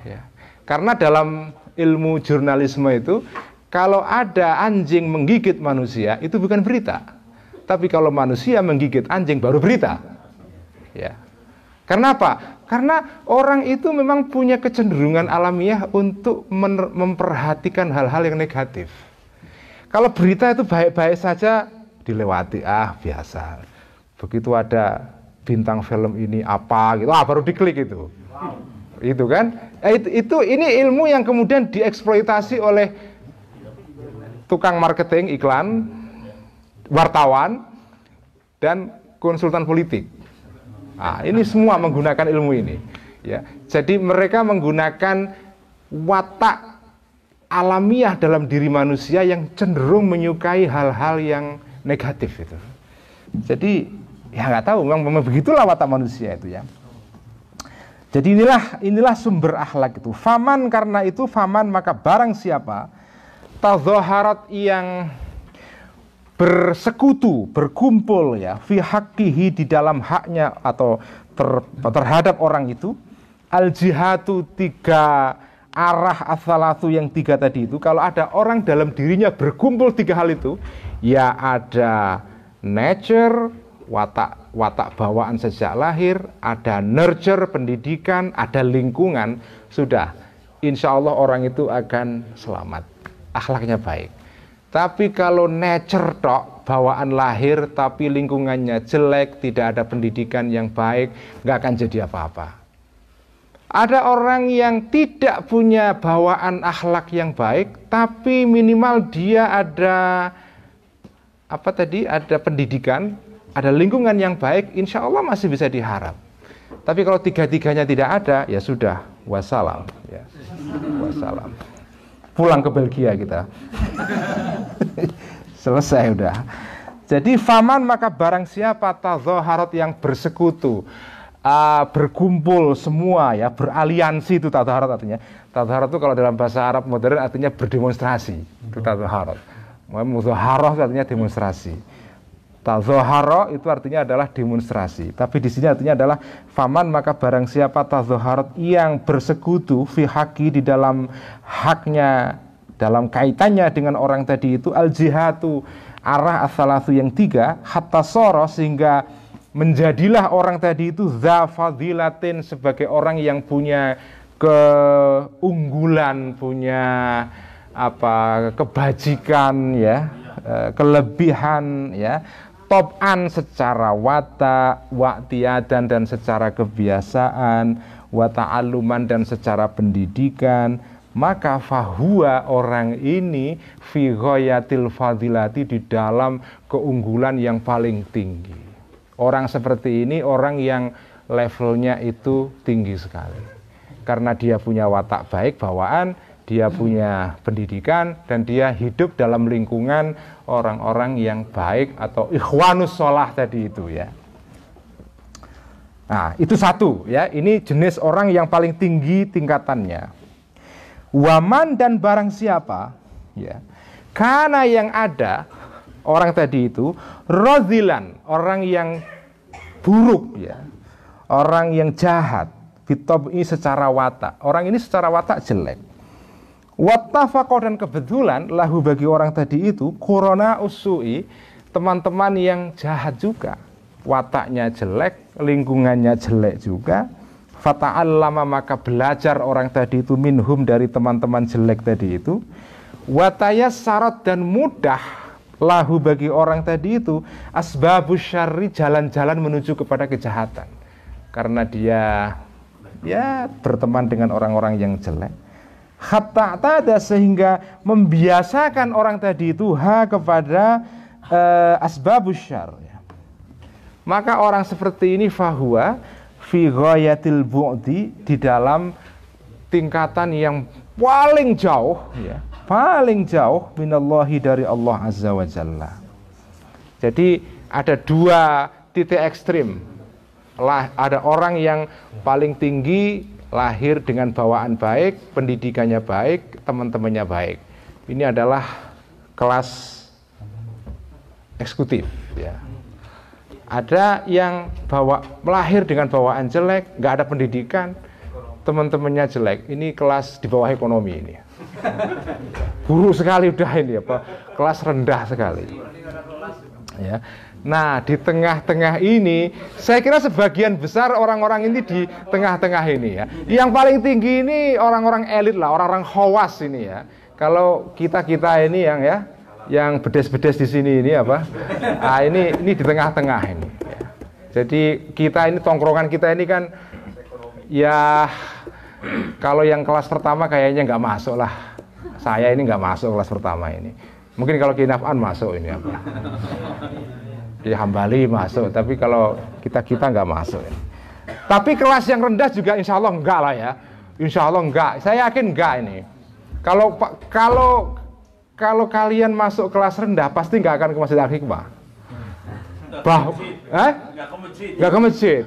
Ya. Karena dalam ilmu jurnalisme itu kalau ada anjing menggigit manusia itu bukan berita. Tapi kalau manusia menggigit anjing baru berita. Ya. Karena apa? Karena orang itu memang punya kecenderungan alamiah untuk memperhatikan hal-hal yang negatif. Kalau berita itu baik-baik saja dilewati, ah biasa. Begitu ada bintang film ini apa gitu, ah baru diklik itu. Wow. Itu kan? Eh, itu, itu ini ilmu yang kemudian dieksploitasi oleh tukang marketing iklan, wartawan dan konsultan politik Nah, ini semua menggunakan ilmu ini. Ya, jadi mereka menggunakan watak alamiah dalam diri manusia yang cenderung menyukai hal-hal yang negatif itu. Jadi ya nggak tahu, memang, memang begitulah watak manusia itu ya. Jadi inilah inilah sumber akhlak itu. Faman karena itu faman maka barang siapa tazoharat yang bersekutu, berkumpul ya, fi haqqihi di dalam haknya atau ter, terhadap orang itu. Al jihadu tiga arah asalatu yang tiga tadi itu kalau ada orang dalam dirinya berkumpul tiga hal itu ya ada nature watak watak bawaan sejak lahir ada nurture pendidikan ada lingkungan sudah insya Allah orang itu akan selamat akhlaknya baik tapi kalau nature tok, bawaan lahir tapi lingkungannya jelek, tidak ada pendidikan yang baik, nggak akan jadi apa-apa. Ada orang yang tidak punya bawaan akhlak yang baik, tapi minimal dia ada apa tadi? Ada pendidikan, ada lingkungan yang baik, insya Allah masih bisa diharap. Tapi kalau tiga-tiganya tidak ada, ya sudah, wassalam. Ya. Wassalam pulang ke Belgia kita. Selesai udah. Jadi faman maka barang siapa tadzoharat yang bersekutu uh, berkumpul semua ya beraliansi itu tadzoharat artinya. Tadzoharat itu kalau dalam bahasa Arab modern artinya berdemonstrasi. Itu tadzoharat. Muzaharah artinya demonstrasi zoharo itu artinya adalah demonstrasi. Tapi di sini artinya adalah faman maka barang siapa tazoharot yang bersekutu fi haki di dalam haknya dalam kaitannya dengan orang tadi itu al jihatu arah asalatu yang tiga hatta soro sehingga menjadilah orang tadi itu zafadilatin sebagai orang yang punya keunggulan punya apa kebajikan ya eh, kelebihan ya top'an secara wata, wa'tiadan dan secara kebiasaan, wata'aluman dan secara pendidikan, maka fahuwa orang ini fi ghoyatil fadilati di dalam keunggulan yang paling tinggi. Orang seperti ini orang yang levelnya itu tinggi sekali. Karena dia punya watak baik bawaan, dia punya pendidikan dan dia hidup dalam lingkungan orang-orang yang baik atau ikhwanus sholah tadi itu ya. Nah, itu satu ya. Ini jenis orang yang paling tinggi tingkatannya. Waman dan barang siapa ya. Karena yang ada orang tadi itu rozilan, orang yang buruk ya. Orang yang jahat, fitob ini secara watak. Orang ini secara watak jelek. Wattafaqo dan kebetulan lahu bagi orang tadi itu corona usui teman-teman yang jahat juga. Wataknya jelek, lingkungannya jelek juga. Fata'al lama maka belajar orang tadi itu minhum dari teman-teman jelek tadi itu. Wataya syarat dan mudah lahu bagi orang tadi itu asbabus syari jalan-jalan menuju kepada kejahatan. Karena dia ya berteman dengan orang-orang yang jelek hatta tada sehingga membiasakan orang tadi itu ha kepada uh, asbabus syar ya. maka orang seperti ini fahuwa fi ghayatil bu'di di dalam tingkatan yang paling jauh ya paling jauh minallahi dari Allah azza wa jalla jadi ada dua titik ekstrim lah ada orang yang paling tinggi lahir dengan bawaan baik, pendidikannya baik, teman-temannya baik. Ini adalah kelas eksekutif. Ya. Ada yang bawa melahir dengan bawaan jelek, nggak ada pendidikan, teman-temannya jelek. Ini kelas di bawah ekonomi ini. Buruk sekali udah ini apa? Kelas rendah sekali. Ya. Nah, di tengah-tengah ini, saya kira sebagian besar orang-orang ini di tengah-tengah ini ya. Yang paling tinggi ini orang-orang elit lah, orang-orang howas ini ya. Kalau kita-kita ini yang ya, yang bedes-bedes di sini ini apa? Ah, ini ini di tengah-tengah ini. Ya. Jadi kita ini tongkrongan kita ini kan ya kalau yang kelas pertama kayaknya nggak masuk lah. Saya ini nggak masuk kelas pertama ini. Mungkin kalau kinafan masuk ini apa? di Hambali masuk, tapi kalau kita kita nggak masuk. Tapi kelas yang rendah juga insya Allah enggak lah ya. Insya Allah enggak. Saya yakin enggak ini. Kalau kalau kalau kalian masuk kelas rendah pasti nggak akan ke Masjid Al Hikmah. Bah, eh? Nggak ke masjid.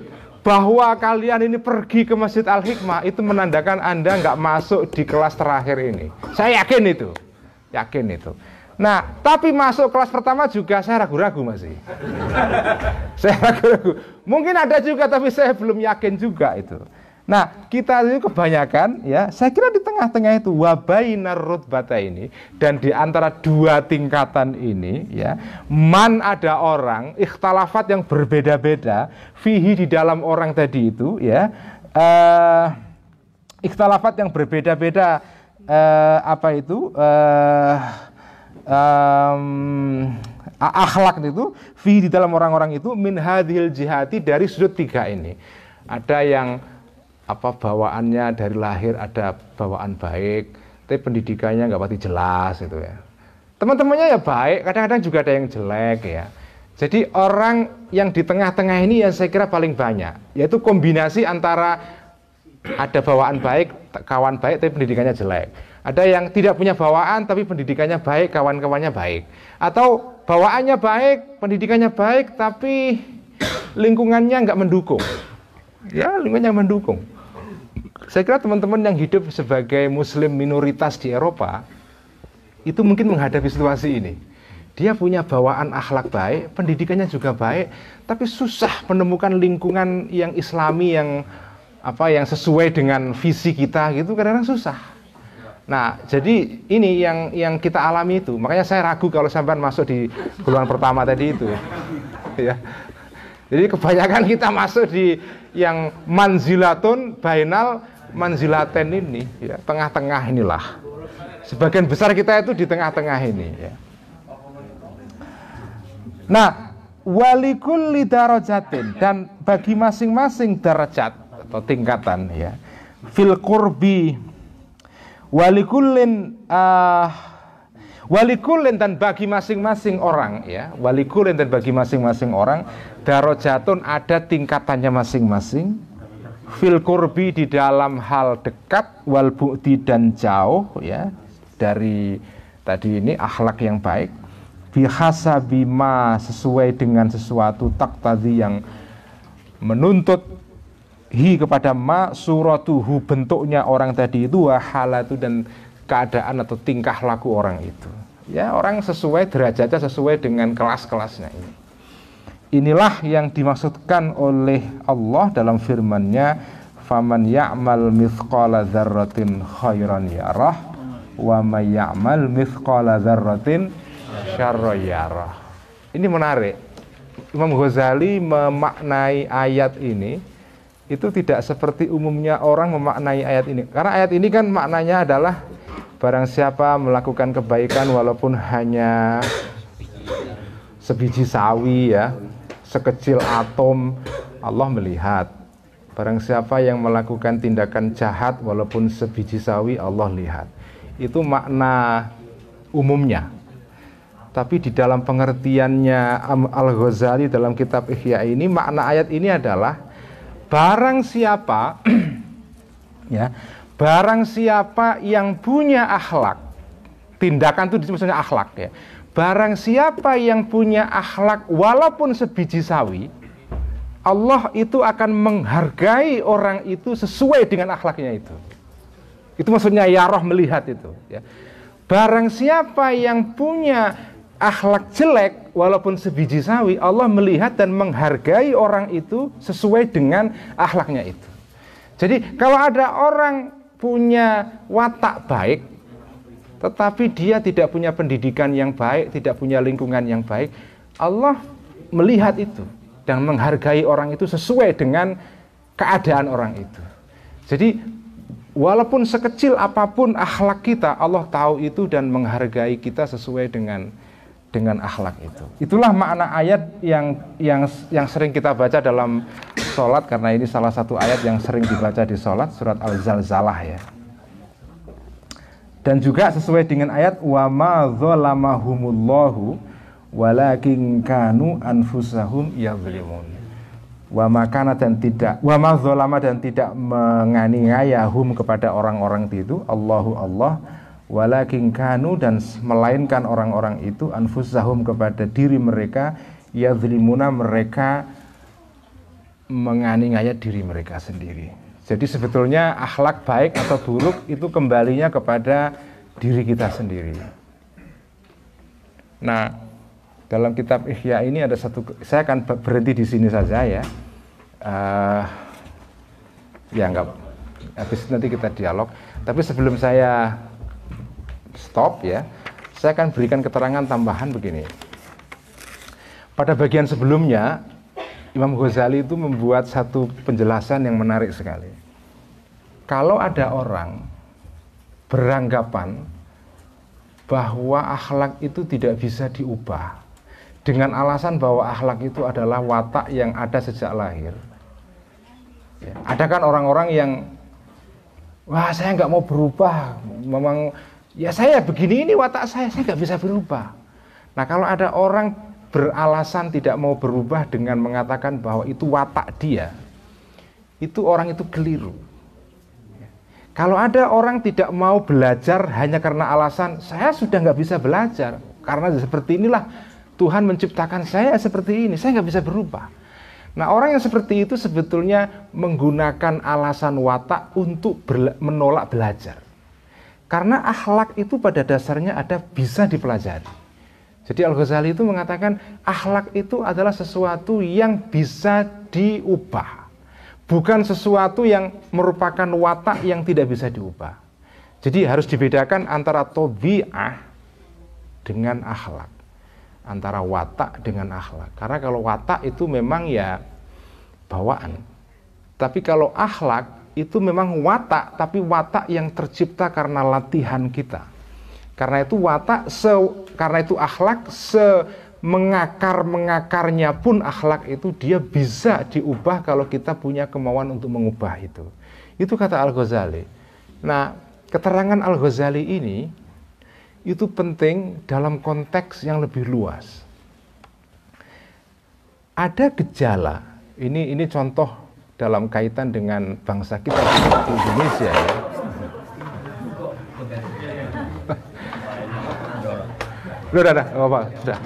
Bahwa kalian ini pergi ke Masjid Al Hikmah itu menandakan anda nggak masuk di kelas terakhir ini. Saya yakin itu, yakin itu. Nah, tapi masuk kelas pertama juga saya ragu-ragu masih. saya ragu-ragu. Mungkin ada juga tapi saya belum yakin juga itu. Nah, kita itu kebanyakan ya, saya kira di tengah-tengah itu wabainar rutbata ini dan di antara dua tingkatan ini ya, man ada orang ikhtalafat yang berbeda-beda fihi di dalam orang tadi itu ya. uh, ikhtalafat yang berbeda-beda uh, apa itu? Eh um, akhlak itu fi di dalam orang-orang itu min hadhil jihati dari sudut tiga ini. Ada yang apa bawaannya dari lahir ada bawaan baik, tapi pendidikannya nggak pasti jelas itu ya. Teman-temannya ya baik, kadang-kadang juga ada yang jelek ya. Jadi orang yang di tengah-tengah ini yang saya kira paling banyak, yaitu kombinasi antara ada bawaan baik, kawan baik tapi pendidikannya jelek ada yang tidak punya bawaan tapi pendidikannya baik, kawan-kawannya baik. Atau bawaannya baik, pendidikannya baik tapi lingkungannya nggak mendukung. Ya, lingkungannya mendukung. Saya kira teman-teman yang hidup sebagai muslim minoritas di Eropa itu mungkin menghadapi situasi ini. Dia punya bawaan akhlak baik, pendidikannya juga baik, tapi susah menemukan lingkungan yang islami yang apa yang sesuai dengan visi kita gitu kadang-kadang susah Nah, jadi ini yang yang kita alami itu. Makanya saya ragu kalau sampean masuk di golongan pertama tadi itu. ya. Jadi kebanyakan kita masuk di yang manzilatun bainal manzilaten ini, ya, tengah-tengah inilah. Sebagian besar kita itu di tengah-tengah ini, ya. Nah, walikul darajatin dan bagi masing-masing derajat atau tingkatan ya. Fil kurbi walikulin uh, ah, walikulin dan bagi masing-masing orang ya walikulin dan bagi masing-masing orang darajatun ada tingkatannya masing-masing fil kurbi di dalam hal dekat wal bukti dan jauh ya dari tadi ini akhlak yang baik bihasa bima sesuai dengan sesuatu tak tadi yang menuntut hi kepada ma suratuhu bentuknya orang tadi itu wahala itu dan keadaan atau tingkah laku orang itu ya orang sesuai derajatnya sesuai dengan kelas-kelasnya ini inilah yang dimaksudkan oleh Allah dalam firman-Nya faman ya'mal mithqala dzarratin khairan yarah wa may ya'mal mithqala dzarratin syarra yarah ini menarik Imam Ghazali memaknai ayat ini itu tidak seperti umumnya orang memaknai ayat ini. Karena ayat ini kan maknanya adalah barang siapa melakukan kebaikan walaupun hanya sebiji sawi ya, sekecil atom, Allah melihat. Barang siapa yang melakukan tindakan jahat walaupun sebiji sawi, Allah lihat. Itu makna umumnya. Tapi di dalam pengertiannya Al-Ghazali dalam kitab Ihya ini, makna ayat ini adalah barang siapa ya, barang siapa yang punya akhlak, tindakan itu maksudnya akhlak ya. Barang siapa yang punya akhlak walaupun sebiji sawi, Allah itu akan menghargai orang itu sesuai dengan akhlaknya itu. Itu maksudnya ya roh melihat itu. Ya. Barang siapa yang punya akhlak jelek walaupun sebiji sawi Allah melihat dan menghargai orang itu sesuai dengan akhlaknya itu. Jadi kalau ada orang punya watak baik tetapi dia tidak punya pendidikan yang baik, tidak punya lingkungan yang baik, Allah melihat itu dan menghargai orang itu sesuai dengan keadaan orang itu. Jadi walaupun sekecil apapun akhlak kita, Allah tahu itu dan menghargai kita sesuai dengan dengan akhlak itu. Itulah makna ayat yang yang yang sering kita baca dalam sholat karena ini salah satu ayat yang sering dibaca di sholat surat al-zalzalah ya. Dan juga sesuai dengan ayat wa ma zalamahumullahu walakin kanu anfusahum yadzlimun. Wa makana dan tidak wa ma zalama dan tidak menganiaya hum kepada orang-orang itu Allahu Allah, Allah walakin kanu dan melainkan orang-orang itu anfusahum kepada diri mereka yadhlimuna mereka menganiaya diri mereka sendiri. Jadi sebetulnya akhlak baik atau buruk itu kembalinya kepada diri kita sendiri. Nah, dalam kitab Ihya ini ada satu saya akan berhenti di sini saja ya. Uh, ya enggak habis nanti kita dialog. Tapi sebelum saya stop ya, saya akan berikan keterangan tambahan begini. Pada bagian sebelumnya, Imam Ghazali itu membuat satu penjelasan yang menarik sekali. Kalau ada orang beranggapan bahwa akhlak itu tidak bisa diubah dengan alasan bahwa akhlak itu adalah watak yang ada sejak lahir. Ya, ada kan orang-orang yang wah saya nggak mau berubah, memang ya saya begini ini watak saya, saya nggak bisa berubah. Nah kalau ada orang beralasan tidak mau berubah dengan mengatakan bahwa itu watak dia, itu orang itu keliru. Kalau ada orang tidak mau belajar hanya karena alasan saya sudah nggak bisa belajar karena seperti inilah Tuhan menciptakan saya seperti ini, saya nggak bisa berubah. Nah orang yang seperti itu sebetulnya menggunakan alasan watak untuk menolak belajar. Karena akhlak itu pada dasarnya ada bisa dipelajari. Jadi Al-Ghazali itu mengatakan akhlak itu adalah sesuatu yang bisa diubah. Bukan sesuatu yang merupakan watak yang tidak bisa diubah. Jadi harus dibedakan antara tobiah dengan akhlak. Antara watak dengan akhlak. Karena kalau watak itu memang ya bawaan. Tapi kalau akhlak itu memang watak, tapi watak yang tercipta karena latihan kita. Karena itu watak, se, karena itu akhlak, se mengakar mengakarnya pun akhlak itu dia bisa diubah kalau kita punya kemauan untuk mengubah itu. Itu kata Al Ghazali. Nah, keterangan Al Ghazali ini itu penting dalam konteks yang lebih luas. Ada gejala. Ini ini contoh dalam kaitan dengan bangsa kita di Indonesia ya. Udah, udah, apa, sudah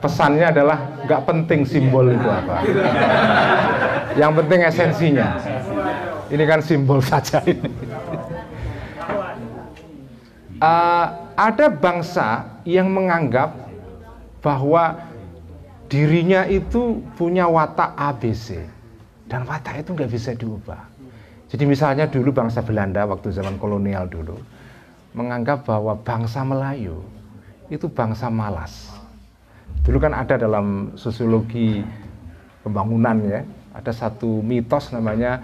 Pesannya adalah nggak penting simbol itu apa. Yang penting esensinya. Ini kan simbol saja ini uh, ada bangsa yang menganggap bahwa dirinya itu punya watak ABC dan watak itu nggak bisa diubah. Jadi misalnya dulu bangsa Belanda waktu zaman kolonial dulu menganggap bahwa bangsa Melayu itu bangsa malas. Dulu kan ada dalam sosiologi pembangunan ya, ada satu mitos namanya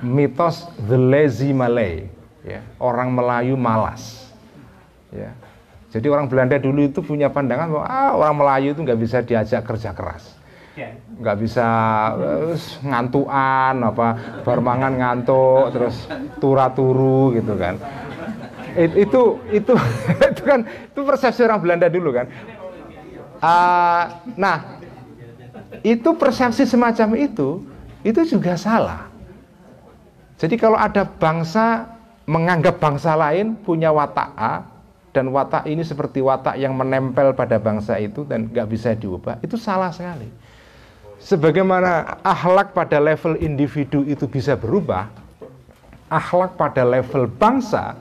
mitos the lazy Malay, ya, orang Melayu malas. Ya. Jadi orang Belanda dulu itu punya pandangan bahwa ah, orang Melayu itu nggak bisa diajak kerja keras, ya. nggak bisa uh, ngantuan apa bermangan ngantuk terus tura turu gitu kan. It, itu itu itu kan itu persepsi orang Belanda dulu kan. Uh, nah itu persepsi semacam itu itu juga salah. Jadi kalau ada bangsa menganggap bangsa lain punya watak A, dan watak ini seperti watak yang menempel pada bangsa itu dan nggak bisa diubah itu salah sekali sebagaimana akhlak pada level individu itu bisa berubah akhlak pada level bangsa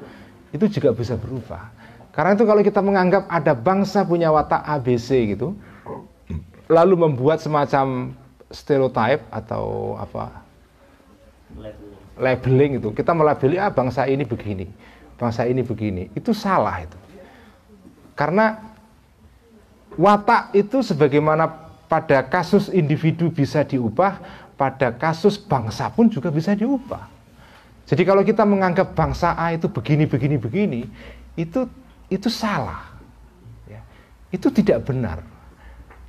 itu juga bisa berubah karena itu kalau kita menganggap ada bangsa punya watak ABC gitu lalu membuat semacam stereotype atau apa labeling itu kita melabeli ah bangsa ini begini bangsa ini begini itu salah itu karena watak itu sebagaimana pada kasus individu bisa diubah, pada kasus bangsa pun juga bisa diubah. Jadi kalau kita menganggap bangsa A itu begini begini begini, itu itu salah. Ya. Itu tidak benar.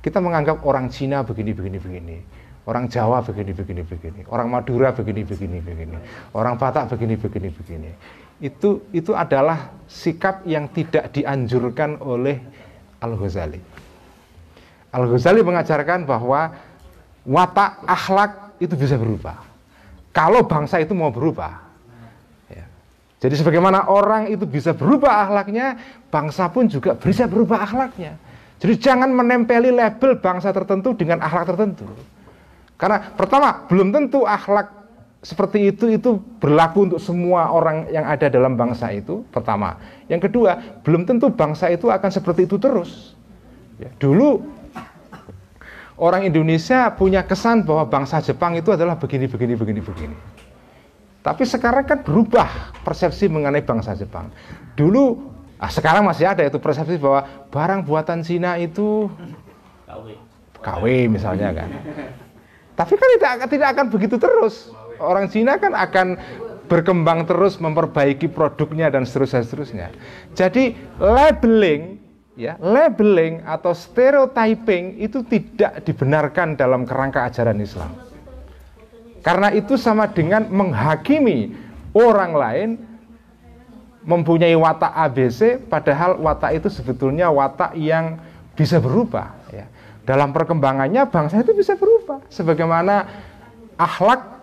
Kita menganggap orang Cina begini begini begini, orang Jawa begini begini begini, orang Madura begini begini begini, orang Batak begini begini begini itu itu adalah sikap yang tidak dianjurkan oleh Al-Ghazali. Al-Ghazali mengajarkan bahwa watak akhlak itu bisa berubah. Kalau bangsa itu mau berubah. Ya. Jadi sebagaimana orang itu bisa berubah akhlaknya, bangsa pun juga bisa berubah akhlaknya. Jadi jangan menempeli label bangsa tertentu dengan akhlak tertentu. Karena pertama, belum tentu akhlak seperti itu itu berlaku untuk semua orang yang ada dalam bangsa itu pertama. Yang kedua, belum tentu bangsa itu akan seperti itu terus. Ya, dulu orang Indonesia punya kesan bahwa bangsa Jepang itu adalah begini begini begini begini. Tapi sekarang kan berubah persepsi mengenai bangsa Jepang. Dulu ah sekarang masih ada itu persepsi bahwa barang buatan Cina itu KW, KW misalnya kan. Tapi kan tidak tidak akan begitu terus orang Cina kan akan berkembang terus memperbaiki produknya dan seterusnya seterusnya. Jadi labeling ya, labeling atau stereotyping itu tidak dibenarkan dalam kerangka ajaran Islam. Karena itu sama dengan menghakimi orang lain mempunyai watak ABC padahal watak itu sebetulnya watak yang bisa berubah ya. Dalam perkembangannya bangsa itu bisa berubah sebagaimana akhlak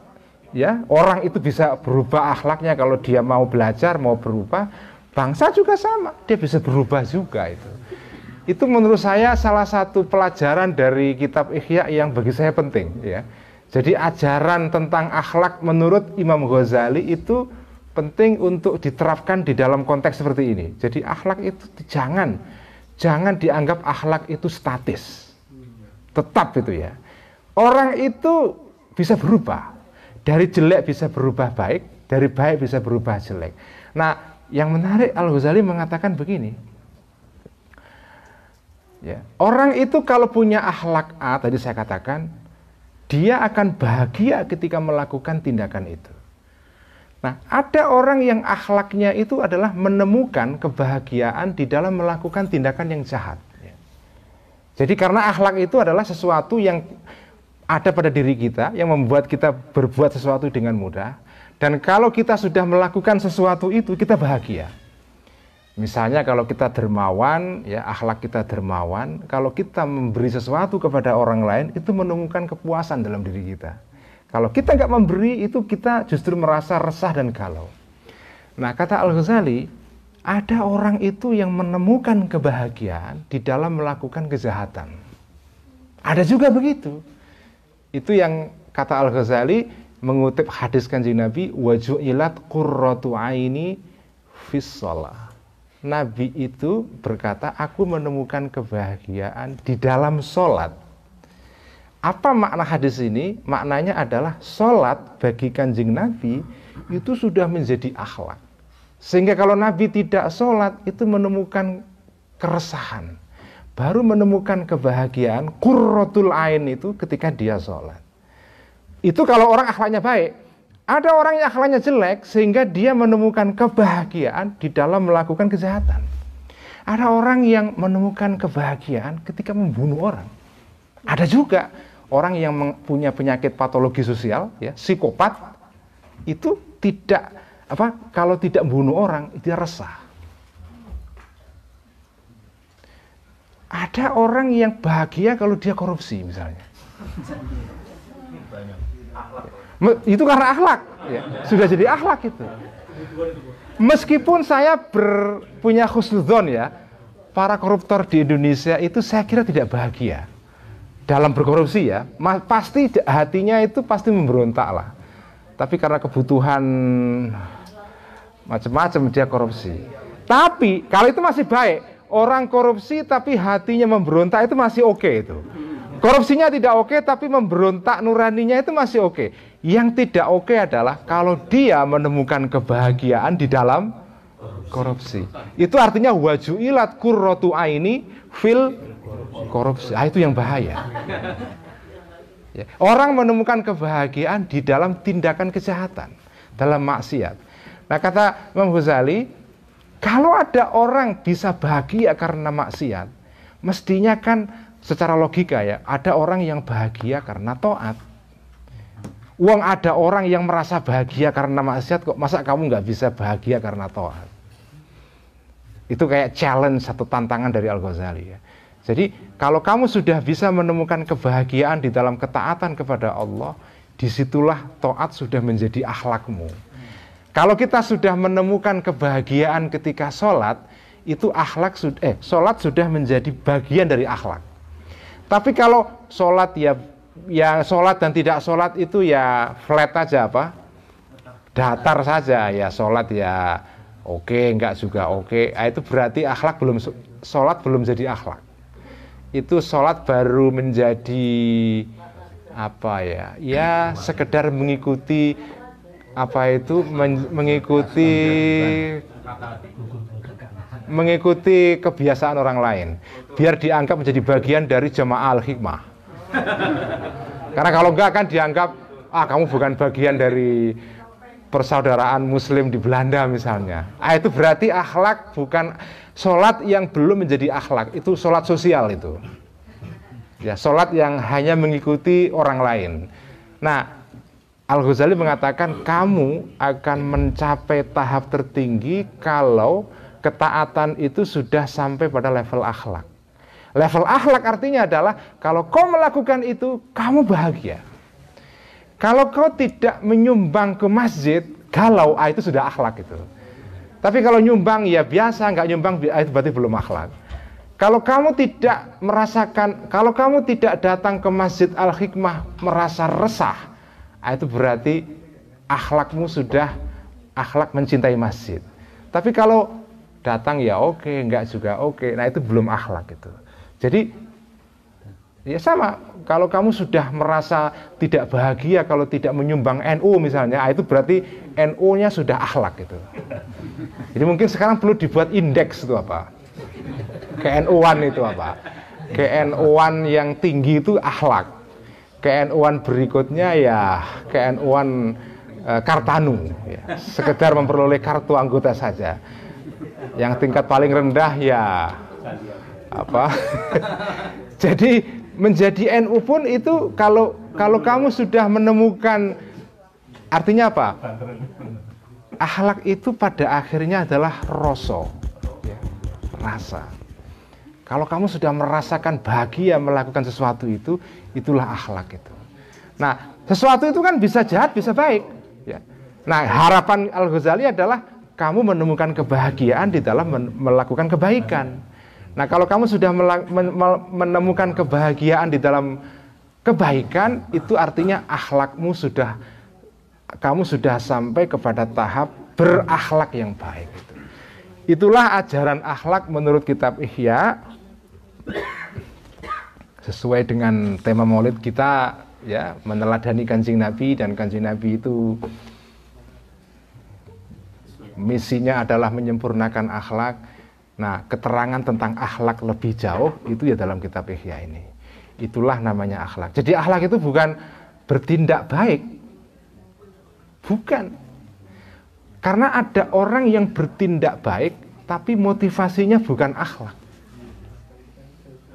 ya orang itu bisa berubah akhlaknya kalau dia mau belajar mau berubah bangsa juga sama dia bisa berubah juga itu itu menurut saya salah satu pelajaran dari kitab Ikhya yang bagi saya penting ya jadi ajaran tentang akhlak menurut Imam Ghazali itu penting untuk diterapkan di dalam konteks seperti ini jadi akhlak itu jangan jangan dianggap akhlak itu statis tetap itu ya orang itu bisa berubah dari jelek bisa berubah baik, dari baik bisa berubah jelek. Nah, yang menarik Al Ghazali mengatakan begini. Ya, orang itu kalau punya akhlak A tadi saya katakan, dia akan bahagia ketika melakukan tindakan itu. Nah, ada orang yang akhlaknya itu adalah menemukan kebahagiaan di dalam melakukan tindakan yang jahat. Jadi karena akhlak itu adalah sesuatu yang ada pada diri kita yang membuat kita berbuat sesuatu dengan mudah. Dan kalau kita sudah melakukan sesuatu itu, kita bahagia. Misalnya kalau kita dermawan, ya akhlak kita dermawan, kalau kita memberi sesuatu kepada orang lain, itu menemukan kepuasan dalam diri kita. Kalau kita nggak memberi, itu kita justru merasa resah dan galau. Nah kata Al-Ghazali, ada orang itu yang menemukan kebahagiaan di dalam melakukan kejahatan. Ada juga begitu itu yang kata Al-Ghazali mengutip hadis kanjeng Nabi, wajulat kurrotu aini Nabi itu berkata, aku menemukan kebahagiaan di dalam solat Apa makna hadis ini? Maknanya adalah solat bagi kanjeng Nabi itu sudah menjadi akhlak. Sehingga kalau Nabi tidak solat itu menemukan keresahan baru menemukan kebahagiaan kurrotul ain itu ketika dia sholat. Itu kalau orang akhlaknya baik. Ada orang yang akhlaknya jelek sehingga dia menemukan kebahagiaan di dalam melakukan kejahatan. Ada orang yang menemukan kebahagiaan ketika membunuh orang. Ada juga orang yang punya penyakit patologi sosial, ya, psikopat itu tidak apa kalau tidak membunuh orang dia resah Ada orang yang bahagia kalau dia korupsi misalnya. Itu karena akhlak, ya. sudah jadi akhlak itu. Meskipun saya punya khusnudon ya, para koruptor di Indonesia itu saya kira tidak bahagia dalam berkorupsi ya. Pasti hatinya itu pasti memberontak lah. Tapi karena kebutuhan macam-macam dia korupsi. Tapi kalau itu masih baik, Orang korupsi tapi hatinya memberontak itu masih oke okay itu. Korupsinya tidak oke okay, tapi memberontak nuraninya itu masih oke. Okay. Yang tidak oke okay adalah kalau dia menemukan kebahagiaan di dalam korupsi. Itu artinya wajuilat kurrotu aini fil korupsi. Ah itu yang bahaya. Ya. Orang menemukan kebahagiaan di dalam tindakan kejahatan, dalam maksiat. Nah kata Imam Ghazali, kalau ada orang bisa bahagia karena maksiat, mestinya kan secara logika ya, ada orang yang bahagia karena toat. Uang ada orang yang merasa bahagia karena maksiat kok, masa kamu nggak bisa bahagia karena toat? Itu kayak challenge satu tantangan dari Al-Ghazali ya. Jadi kalau kamu sudah bisa menemukan kebahagiaan di dalam ketaatan kepada Allah, disitulah toat sudah menjadi ahlakmu. Kalau kita sudah menemukan kebahagiaan ketika sholat, itu akhlak sudah eh sholat sudah menjadi bagian dari akhlak. Tapi kalau sholat ya ya sholat dan tidak sholat itu ya flat aja apa datar saja ya sholat ya oke okay, enggak juga oke okay. Ah, itu berarti akhlak belum sholat belum jadi akhlak itu sholat baru menjadi apa ya ya sekedar mengikuti apa itu men mengikuti mengikuti kebiasaan orang lain biar dianggap menjadi bagian dari jemaah al-hikmah karena kalau enggak kan dianggap ah kamu bukan bagian dari persaudaraan muslim di Belanda misalnya ah itu berarti akhlak bukan sholat yang belum menjadi akhlak itu sholat sosial itu ya sholat yang hanya mengikuti orang lain nah Al-Ghazali mengatakan kamu akan mencapai tahap tertinggi kalau ketaatan itu sudah sampai pada level akhlak. Level akhlak artinya adalah kalau kau melakukan itu kamu bahagia. Kalau kau tidak menyumbang ke masjid, kalau ah itu sudah akhlak itu. Tapi kalau nyumbang ya biasa, nggak nyumbang ah, itu berarti belum akhlak. Kalau kamu tidak merasakan, kalau kamu tidak datang ke Masjid Al-Hikmah merasa resah, Ah, itu berarti akhlakmu sudah akhlak mencintai masjid. Tapi kalau datang ya oke, okay, enggak juga oke. Okay. Nah, itu belum akhlak gitu. Jadi ya sama, kalau kamu sudah merasa tidak bahagia kalau tidak menyumbang NU misalnya, ah, itu berarti NU-nya sudah akhlak gitu. Jadi mungkin sekarang perlu dibuat indeks itu apa? KNU-an itu apa? KNU-an yang tinggi itu akhlak. KNU-an berikutnya ya KNU-an eh, Kartanu, ya. sekedar memperoleh kartu anggota saja. Yang tingkat paling rendah ya apa? Jadi menjadi NU pun itu kalau kalau kamu sudah menemukan artinya apa? Akhlak itu pada akhirnya adalah rasa, ya, rasa. Kalau kamu sudah merasakan bahagia melakukan sesuatu itu, Itulah akhlak itu. Nah, sesuatu itu kan bisa jahat, bisa baik. Ya. Nah, harapan Al-Ghazali adalah kamu menemukan kebahagiaan di dalam melakukan kebaikan. Nah, kalau kamu sudah menemukan kebahagiaan di dalam kebaikan, itu artinya akhlakmu sudah kamu sudah sampai kepada tahap berakhlak yang baik. Itulah ajaran akhlak menurut kitab Ihya sesuai dengan tema Maulid kita ya meneladani Kanjeng Nabi dan Kanjeng Nabi itu misinya adalah menyempurnakan akhlak. Nah, keterangan tentang akhlak lebih jauh itu ya dalam kitab Ihya ini. Itulah namanya akhlak. Jadi akhlak itu bukan bertindak baik. Bukan. Karena ada orang yang bertindak baik tapi motivasinya bukan akhlak.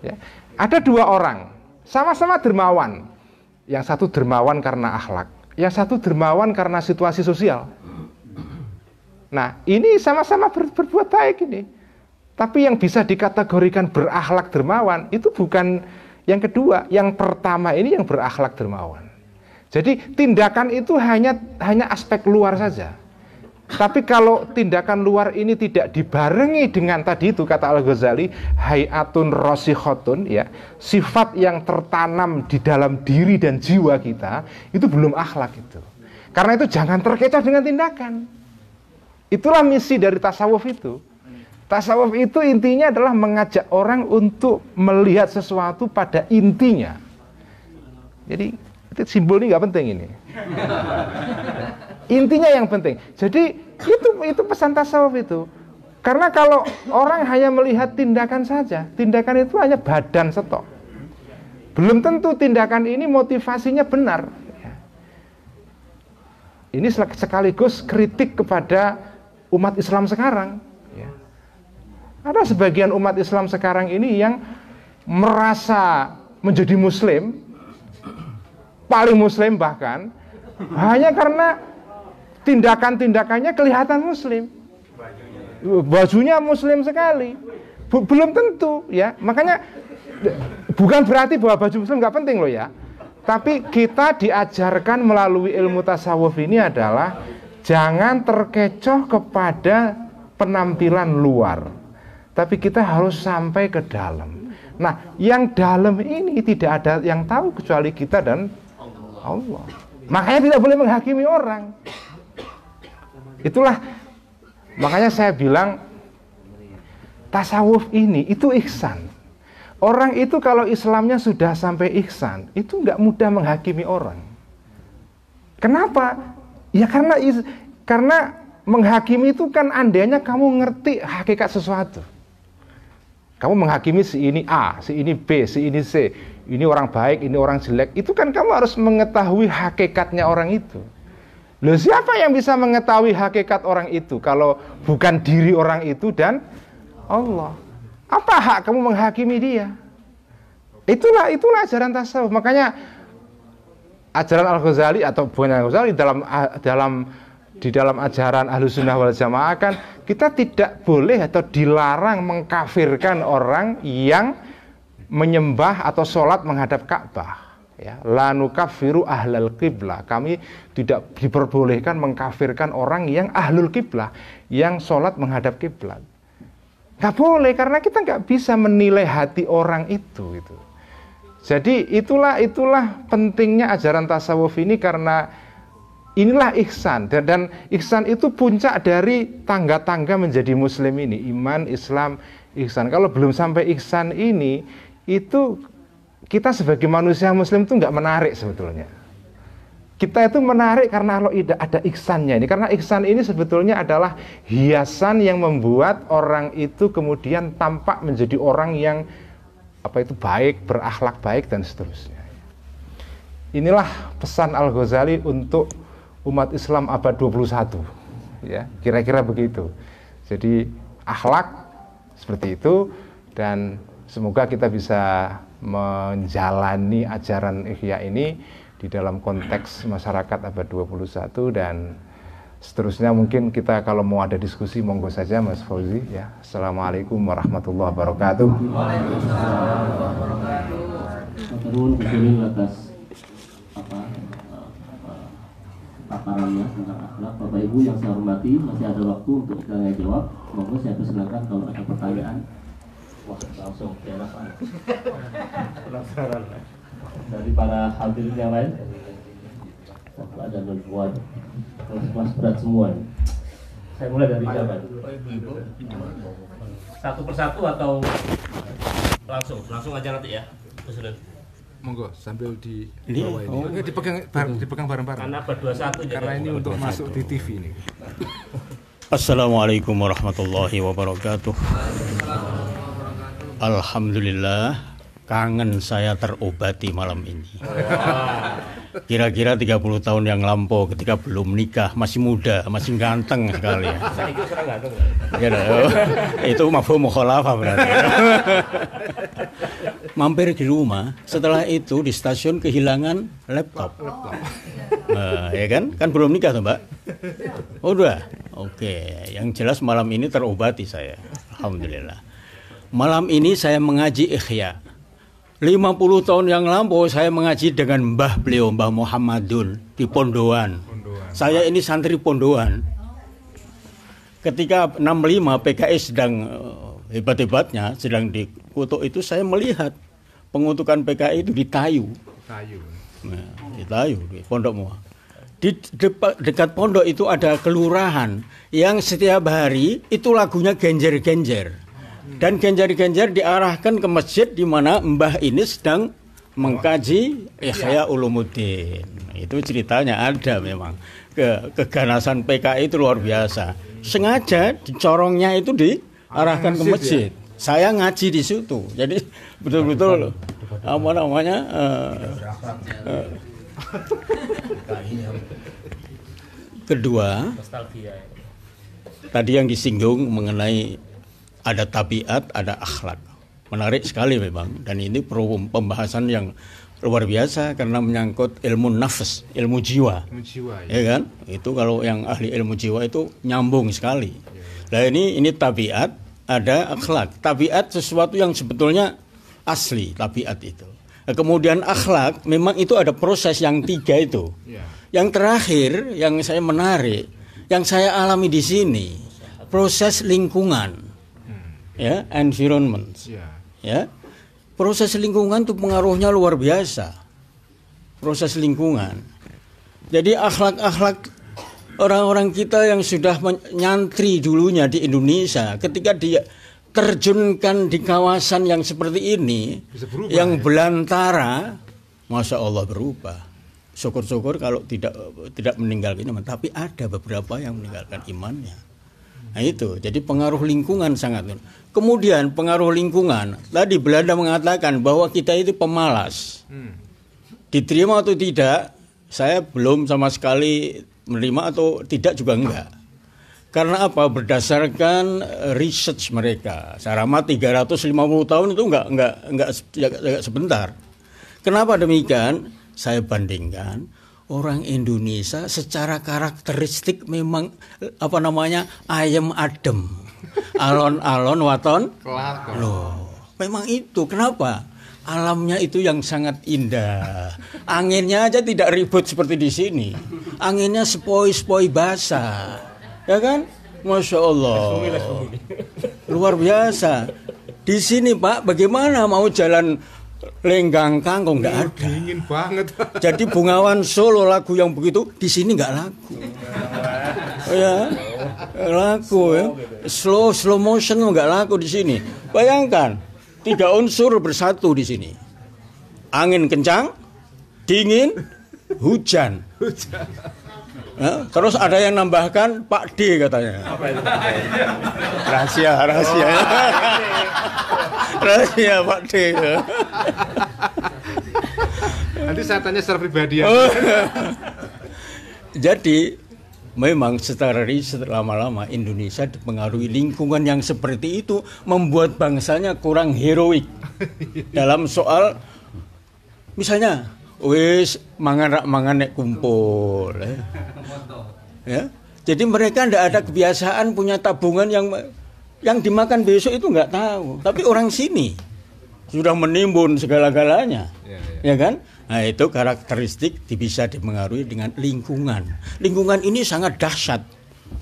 Ya ada dua orang, sama-sama dermawan. Yang satu dermawan karena akhlak, yang satu dermawan karena situasi sosial. Nah, ini sama-sama ber, berbuat baik ini. Tapi yang bisa dikategorikan berakhlak dermawan itu bukan yang kedua, yang pertama ini yang berakhlak dermawan. Jadi tindakan itu hanya hanya aspek luar saja. Tapi kalau tindakan luar ini tidak dibarengi dengan tadi itu kata Al-Ghazali, hayatun rosihotun ya, sifat yang tertanam di dalam diri dan jiwa kita itu belum akhlak itu. Karena itu jangan terkecoh dengan tindakan. Itulah misi dari tasawuf itu. Tasawuf itu intinya adalah mengajak orang untuk melihat sesuatu pada intinya. Jadi simbol ini nggak penting ini. Intinya yang penting. Jadi itu itu pesan tasawuf itu. Karena kalau orang hanya melihat tindakan saja, tindakan itu hanya badan setok. Belum tentu tindakan ini motivasinya benar. Ini sekaligus kritik kepada umat Islam sekarang. Ada sebagian umat Islam sekarang ini yang merasa menjadi Muslim, paling Muslim bahkan, hanya karena tindakan-tindakannya kelihatan muslim. Bajunya muslim sekali. belum tentu ya. Makanya bukan berarti bahwa baju muslim nggak penting loh ya. Tapi kita diajarkan melalui ilmu tasawuf ini adalah jangan terkecoh kepada penampilan luar. Tapi kita harus sampai ke dalam. Nah, yang dalam ini tidak ada yang tahu kecuali kita dan Allah. Makanya tidak boleh menghakimi orang. Itulah makanya saya bilang tasawuf ini itu ihsan. Orang itu kalau Islamnya sudah sampai ihsan, itu nggak mudah menghakimi orang. Kenapa? Ya karena karena menghakimi itu kan andainya kamu ngerti hakikat sesuatu. Kamu menghakimi si ini A, si ini B, si ini C, ini orang baik, ini orang jelek. Itu kan kamu harus mengetahui hakikatnya orang itu. Loh siapa yang bisa mengetahui hakikat orang itu kalau bukan diri orang itu dan Allah? Apa hak kamu menghakimi dia? Itulah itulah ajaran tasawuf. Makanya ajaran Al-Ghazali atau bukan Al-Ghazali dalam dalam di dalam ajaran ahlu sunnah wal jamaah kan kita tidak boleh atau dilarang mengkafirkan orang yang menyembah atau sholat menghadap Ka'bah ya lanu kafiru ahlal kiblah kami tidak diperbolehkan mengkafirkan orang yang ahlul kiblah, yang sholat menghadap kiblat nggak boleh karena kita nggak bisa menilai hati orang itu itu jadi itulah itulah pentingnya ajaran tasawuf ini karena inilah ihsan dan, dan ihsan itu puncak dari tangga-tangga menjadi muslim ini iman Islam ihsan kalau belum sampai ihsan ini itu kita sebagai manusia muslim itu nggak menarik sebetulnya. Kita itu menarik karena lo tidak ada iksannya ini. Karena iksan ini sebetulnya adalah hiasan yang membuat orang itu kemudian tampak menjadi orang yang apa itu baik, berakhlak baik dan seterusnya. Inilah pesan Al-Ghazali untuk umat Islam abad 21. Ya, kira-kira begitu. Jadi akhlak seperti itu dan Semoga kita bisa menjalani ajaran ikhya ini di dalam konteks masyarakat abad 21 dan seterusnya mungkin kita kalau mau ada diskusi monggo saja Mas Fauzi ya. Assalamualaikum warahmatullahi wabarakatuh. Waalaikumsalam paparannya tentang akhlak Bapak Ibu yang saya hormati masih ada waktu untuk saya jawab monggo saya persilakan kalau ada pertanyaan Wah, langsung keras ya, Penasaran. Ya. Dari para hadirin yang lain, Bapak ada buat kelas berat semua. Saya mulai dari siapa? Satu persatu atau langsung? Langsung aja nanti ya, Presiden. Monggo sambil di ini, bawah ini. Oh, dipegang bar, dipegang bareng-bareng. Karena berdua satu Karena ini untuk masuk di TV ini. Assalamualaikum warahmatullahi wabarakatuh. Alhamdulillah kangen saya terobati malam ini. Kira-kira 30 tahun yang lampau ketika belum nikah, masih muda, masih ganteng sekali ya. Iya, itu mafu mukhalafah berarti. Mampir di rumah, setelah itu di stasiun kehilangan laptop. Nah, ya kan? Kan belum nikah tuh, Mbak. Oh, udah. Oke, yang jelas malam ini terobati saya. Alhamdulillah. Malam ini saya mengaji Ikhya. 50 tahun yang lampau saya mengaji dengan Mbah beliau Mbah Muhammadun di Pondoan. Saya ini santri Pondoan. Ketika 65 PKI sedang eh, hebat-hebatnya sedang dikutuk itu saya melihat pengutukan PKI itu di Tayu. Nah, di Tayu di Pondok Mua. Di dekat pondok itu ada kelurahan yang setiap hari itu lagunya genjer-genjer dan ganjar genjer diarahkan ke masjid di mana Mbah ini sedang mengkaji Ihya Ulumuddin. Itu ceritanya ada memang. Ke keganasan PKI itu luar biasa. Sengaja dicorongnya itu diarahkan ke masjid. Ya? Saya ngaji di situ. Jadi betul-betul apa namanya? uh, kedua, tadi yang disinggung mengenai ada tabiat, ada akhlak. Menarik sekali memang dan ini perlu pembahasan yang luar biasa karena menyangkut ilmu nafas, ilmu jiwa. Ilmu jiwa ya. ya kan? Itu kalau yang ahli ilmu jiwa itu nyambung sekali. Nah, ini ini tabiat, ada akhlak. Tabiat sesuatu yang sebetulnya asli tabiat itu. Nah, kemudian akhlak memang itu ada proses yang tiga itu. Ya. Yang terakhir yang saya menarik, yang saya alami di sini proses lingkungan ya environment yeah. ya proses lingkungan tuh pengaruhnya luar biasa proses lingkungan jadi akhlak-akhlak orang-orang kita yang sudah menyantri dulunya di Indonesia ketika dia terjunkan di kawasan yang seperti ini berubah, yang ya? belantara masa Allah berubah syukur-syukur kalau tidak tidak meninggalkan iman tapi ada beberapa yang meninggalkan imannya nah itu jadi pengaruh lingkungan sangat Kemudian pengaruh lingkungan. Tadi Belanda mengatakan bahwa kita itu pemalas. Hmm. Diterima atau tidak, saya belum sama sekali menerima atau tidak juga enggak. Karena apa? Berdasarkan eh, research mereka. Saya ramah 350 tahun itu enggak enggak enggak, ya, ya, enggak sebentar. Kenapa demikian? Saya bandingkan orang Indonesia secara karakteristik memang eh, apa namanya ayam adem alon-alon waton Loh, memang itu. Kenapa? Alamnya itu yang sangat indah. Anginnya aja tidak ribut seperti di sini. Anginnya sepoi-sepoi basah. Ya kan? Masya Allah. Luar biasa. Di sini Pak, bagaimana mau jalan lenggang kangkung nggak ada. banget. Jadi Bungawan Solo lagu yang begitu di sini nggak laku. Iya. Oh, ya laku slow, ya. Gitu ya. Slow slow motion nggak laku di sini. Bayangkan tiga unsur bersatu di sini. Angin kencang, dingin, hujan. hujan. terus ada yang nambahkan Pak D katanya. Rahasia, rahasia. Oh, rahasia Pak D. Nanti saya tanya secara pribadi ya. Oh. Jadi memang secara riset lama-lama Indonesia dipengaruhi lingkungan yang seperti itu membuat bangsanya kurang heroik dalam soal misalnya wis mangan rak mangan nek kumpul ya. ya. Jadi mereka tidak ada kebiasaan punya tabungan yang yang dimakan besok itu nggak tahu. Tapi orang sini sudah menimbun segala-galanya, ya, ya. ya kan? Nah, itu karakteristik bisa dipengaruhi dengan lingkungan. Lingkungan ini sangat dahsyat.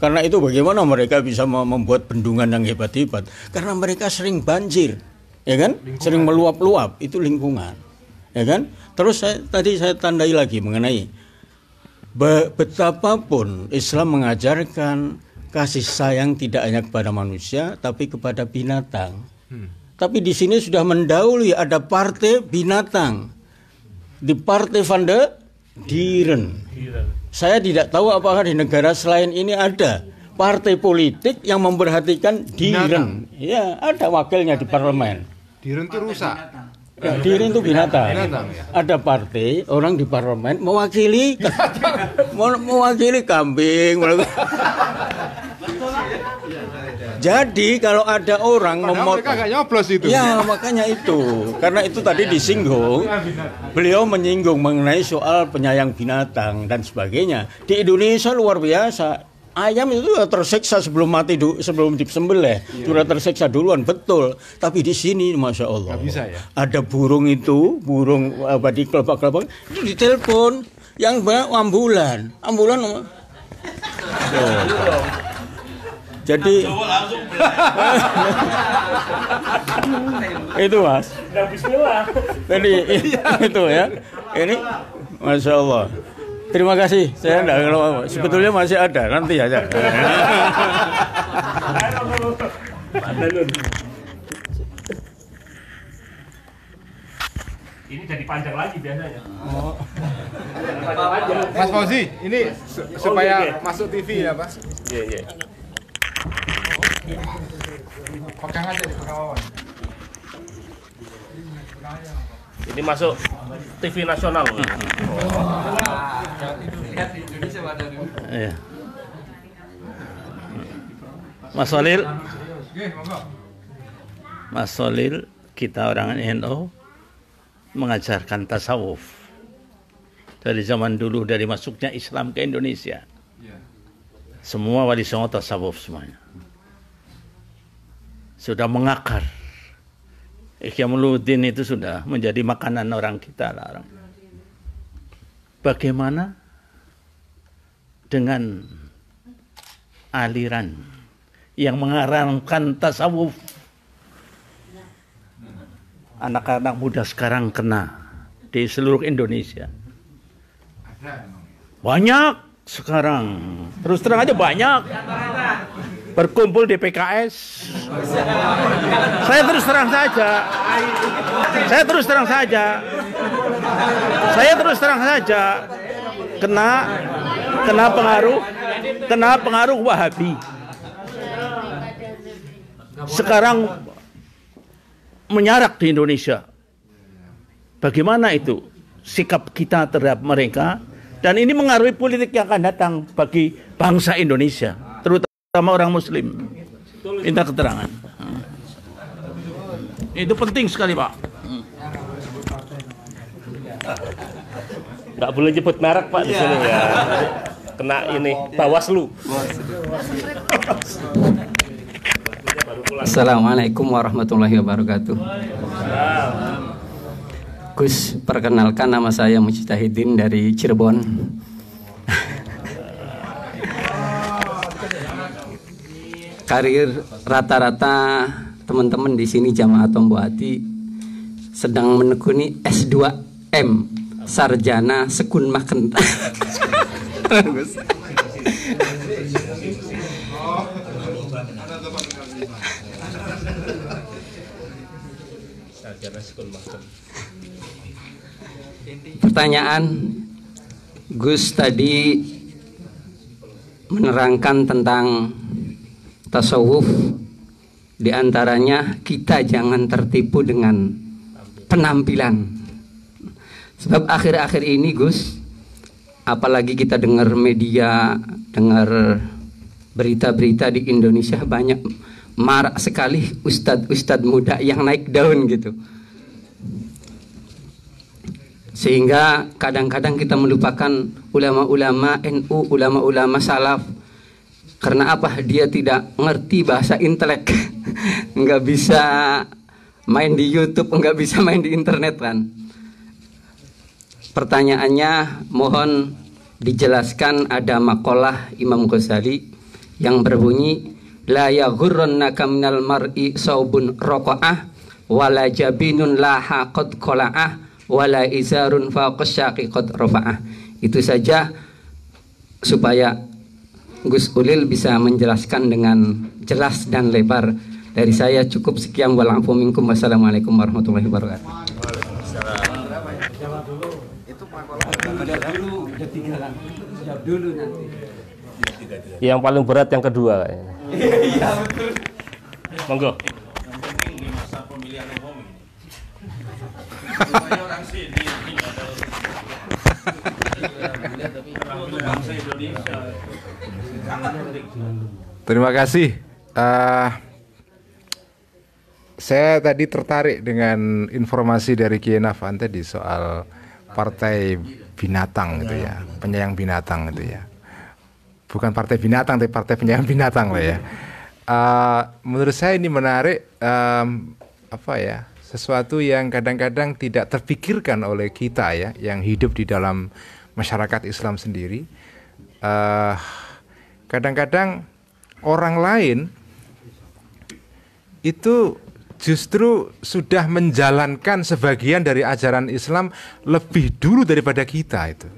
Karena itu bagaimana mereka bisa membuat bendungan yang hebat-hebat? Karena mereka sering banjir, ya kan? Lingkungan. Sering meluap-luap, itu lingkungan. Ya kan? Terus saya, tadi saya tandai lagi mengenai betapapun Islam mengajarkan kasih sayang tidak hanya kepada manusia tapi kepada binatang. Hmm. Tapi di sini sudah mendahului ada partai binatang di Partai van de Dieren. Saya tidak tahu apakah di negara selain ini ada partai politik yang memperhatikan Diren. Ya, ada wakilnya di parlemen. Diren itu rusak. Ya, Diren itu binatang. Ya. Ada partai orang di parlemen mewakili mewakili kambing. Jadi kalau ada orang memotong itu. Ya, makanya itu. Karena itu tadi disinggung. Beliau menyinggung mengenai soal penyayang binatang dan sebagainya. Di Indonesia luar biasa ayam itu sudah tersiksa sebelum mati sebelum disembelih ya, sudah ya. tersiksa duluan betul tapi di sini masya allah bisa, ya? ada burung itu burung apa di kelopak kelopak itu ditelepon yang banyak ambulan ambulan jadi itu mas. Tadi iya. itu ya. Ini masya Allah. Terima kasih. Saya iya. enggak kalau iya, sebetulnya masih ada nanti aja. ini jadi panjang lagi biasanya. Oh. Mas Fauzi, ini su oh, supaya masuk TV ya, Pak? Iya, iya. Ini masuk TV nasional. Hmm. Iya. Mas Solil. Mas Solil, kita orang No mengajarkan tasawuf dari zaman dulu dari masuknya Islam ke Indonesia. Semua wali songo tasawuf semuanya. Sudah mengakar. Ikhyamuluddin itu sudah menjadi makanan orang kita lah orang. Bagaimana dengan aliran yang mengarangkan tasawuf? Anak-anak muda sekarang kena di seluruh Indonesia. Ya. Banyak sekarang. Terus terang aja banyak. Berkumpul di PKS. Saya terus terang saja. Saya terus terang saja. Saya terus terang saja. Kena kena pengaruh kena pengaruh Wahabi. Sekarang menyarak di Indonesia. Bagaimana itu sikap kita terhadap mereka? Dan ini mengaruhi politik yang akan datang bagi bangsa Indonesia, terutama orang Muslim. Minta keterangan. Itu penting sekali, Pak. Nggak boleh nyebut merek, Pak, di iya. sini ya. Kena ini, Bawaslu. Assalamualaikum warahmatullahi wabarakatuh. Agus, perkenalkan nama saya Mujtahidin dari Cirebon. Karir rata-rata teman-teman di sini jamaah Tomboati sedang menekuni S2M sarjana sekun makan. sarjana sekun makan. Pertanyaan Gus tadi menerangkan tentang tasawuf diantaranya kita jangan tertipu dengan penampilan. Sebab akhir-akhir ini Gus apalagi kita dengar media, dengar berita-berita di Indonesia banyak marak sekali ustadz-ustadz muda yang naik daun gitu sehingga kadang-kadang kita melupakan ulama-ulama NU, ulama-ulama salaf karena apa? Dia tidak ngerti bahasa intelek, nggak bisa main di YouTube, nggak bisa main di internet kan. Pertanyaannya mohon dijelaskan ada makolah Imam Ghazali yang berbunyi la yaghurrannaka minal mar'i saubun raqa'ah wala jabinun laha qad qala'ah wala izarun faqas syaqiqat rafa'ah. Itu saja supaya Gus Ulil bisa menjelaskan dengan jelas dan lebar. Dari saya cukup sekian walafu minkum wassalamualaikum warahmatullahi wabarakatuh. Yang paling berat yang kedua Iya betul. Monggo. Yang penting di masa pemilihan umum. Terima kasih. Uh, saya tadi tertarik dengan informasi dari Kienafan tadi soal partai binatang gitu ya, penyayang binatang gitu ya. Bukan partai binatang, tapi partai penyayang binatang lah ya. Uh, menurut saya ini menarik, um, apa ya, sesuatu yang kadang-kadang tidak terpikirkan oleh kita ya, yang hidup di dalam masyarakat Islam sendiri kadang eh, kadang-kadang orang lain itu justru sudah menjalankan sebagian dari ajaran Islam lebih dulu daripada kita itu.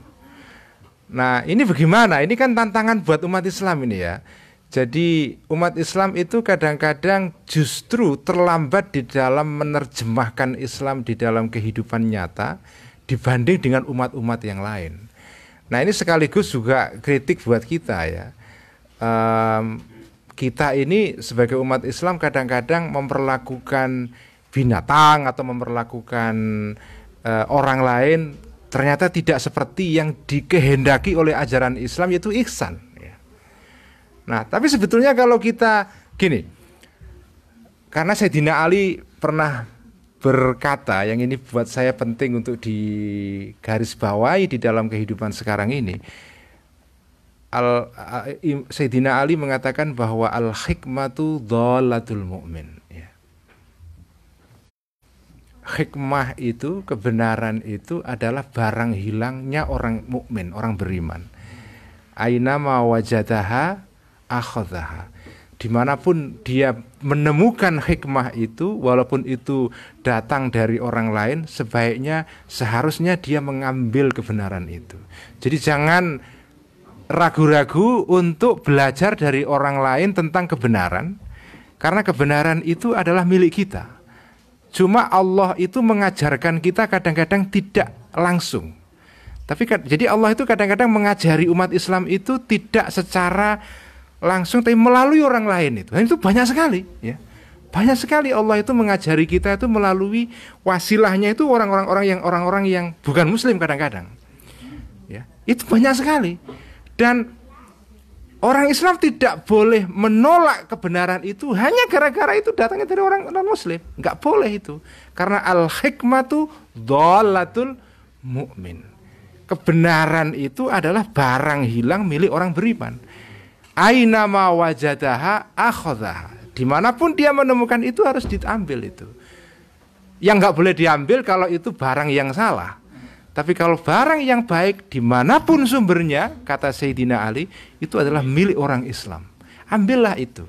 Nah, ini bagaimana? Ini kan tantangan buat umat Islam ini ya. Jadi umat Islam itu kadang-kadang justru terlambat di dalam menerjemahkan Islam di dalam kehidupan nyata dibanding dengan umat-umat yang lain. Nah ini sekaligus juga kritik buat kita ya. Um, kita ini sebagai umat Islam kadang-kadang memperlakukan binatang atau memperlakukan uh, orang lain ternyata tidak seperti yang dikehendaki oleh ajaran Islam yaitu ihsan. Ya. Nah tapi sebetulnya kalau kita gini, karena Sayyidina Ali pernah berkata yang ini buat saya penting untuk digarisbawahi di dalam kehidupan sekarang ini. Al, Sayyidina Ali mengatakan bahwa al hikmatu dhalatul mu'min. Ya. Hikmah itu, kebenaran itu adalah barang hilangnya orang mukmin, orang beriman. Aina ma wajadaha akhadhaha dimanapun dia menemukan hikmah itu, walaupun itu datang dari orang lain, sebaiknya seharusnya dia mengambil kebenaran itu. Jadi jangan ragu-ragu untuk belajar dari orang lain tentang kebenaran, karena kebenaran itu adalah milik kita. Cuma Allah itu mengajarkan kita kadang-kadang tidak langsung. Tapi jadi Allah itu kadang-kadang mengajari umat Islam itu tidak secara langsung tapi melalui orang lain itu. Dan itu banyak sekali ya. Banyak sekali Allah itu mengajari kita itu melalui wasilahnya itu orang-orang orang yang orang-orang yang bukan muslim kadang-kadang. Ya, itu banyak sekali. Dan orang Islam tidak boleh menolak kebenaran itu hanya gara-gara itu datangnya dari orang non muslim. nggak boleh itu. Karena al hikmah tuh dolatul mukmin. Kebenaran itu adalah barang hilang milik orang beriman. Ainama wajadaha akhodaha. Dimanapun dia menemukan itu harus diambil itu. Yang nggak boleh diambil kalau itu barang yang salah. Tapi kalau barang yang baik dimanapun sumbernya, kata Sayyidina Ali, itu adalah milik orang Islam. Ambillah itu.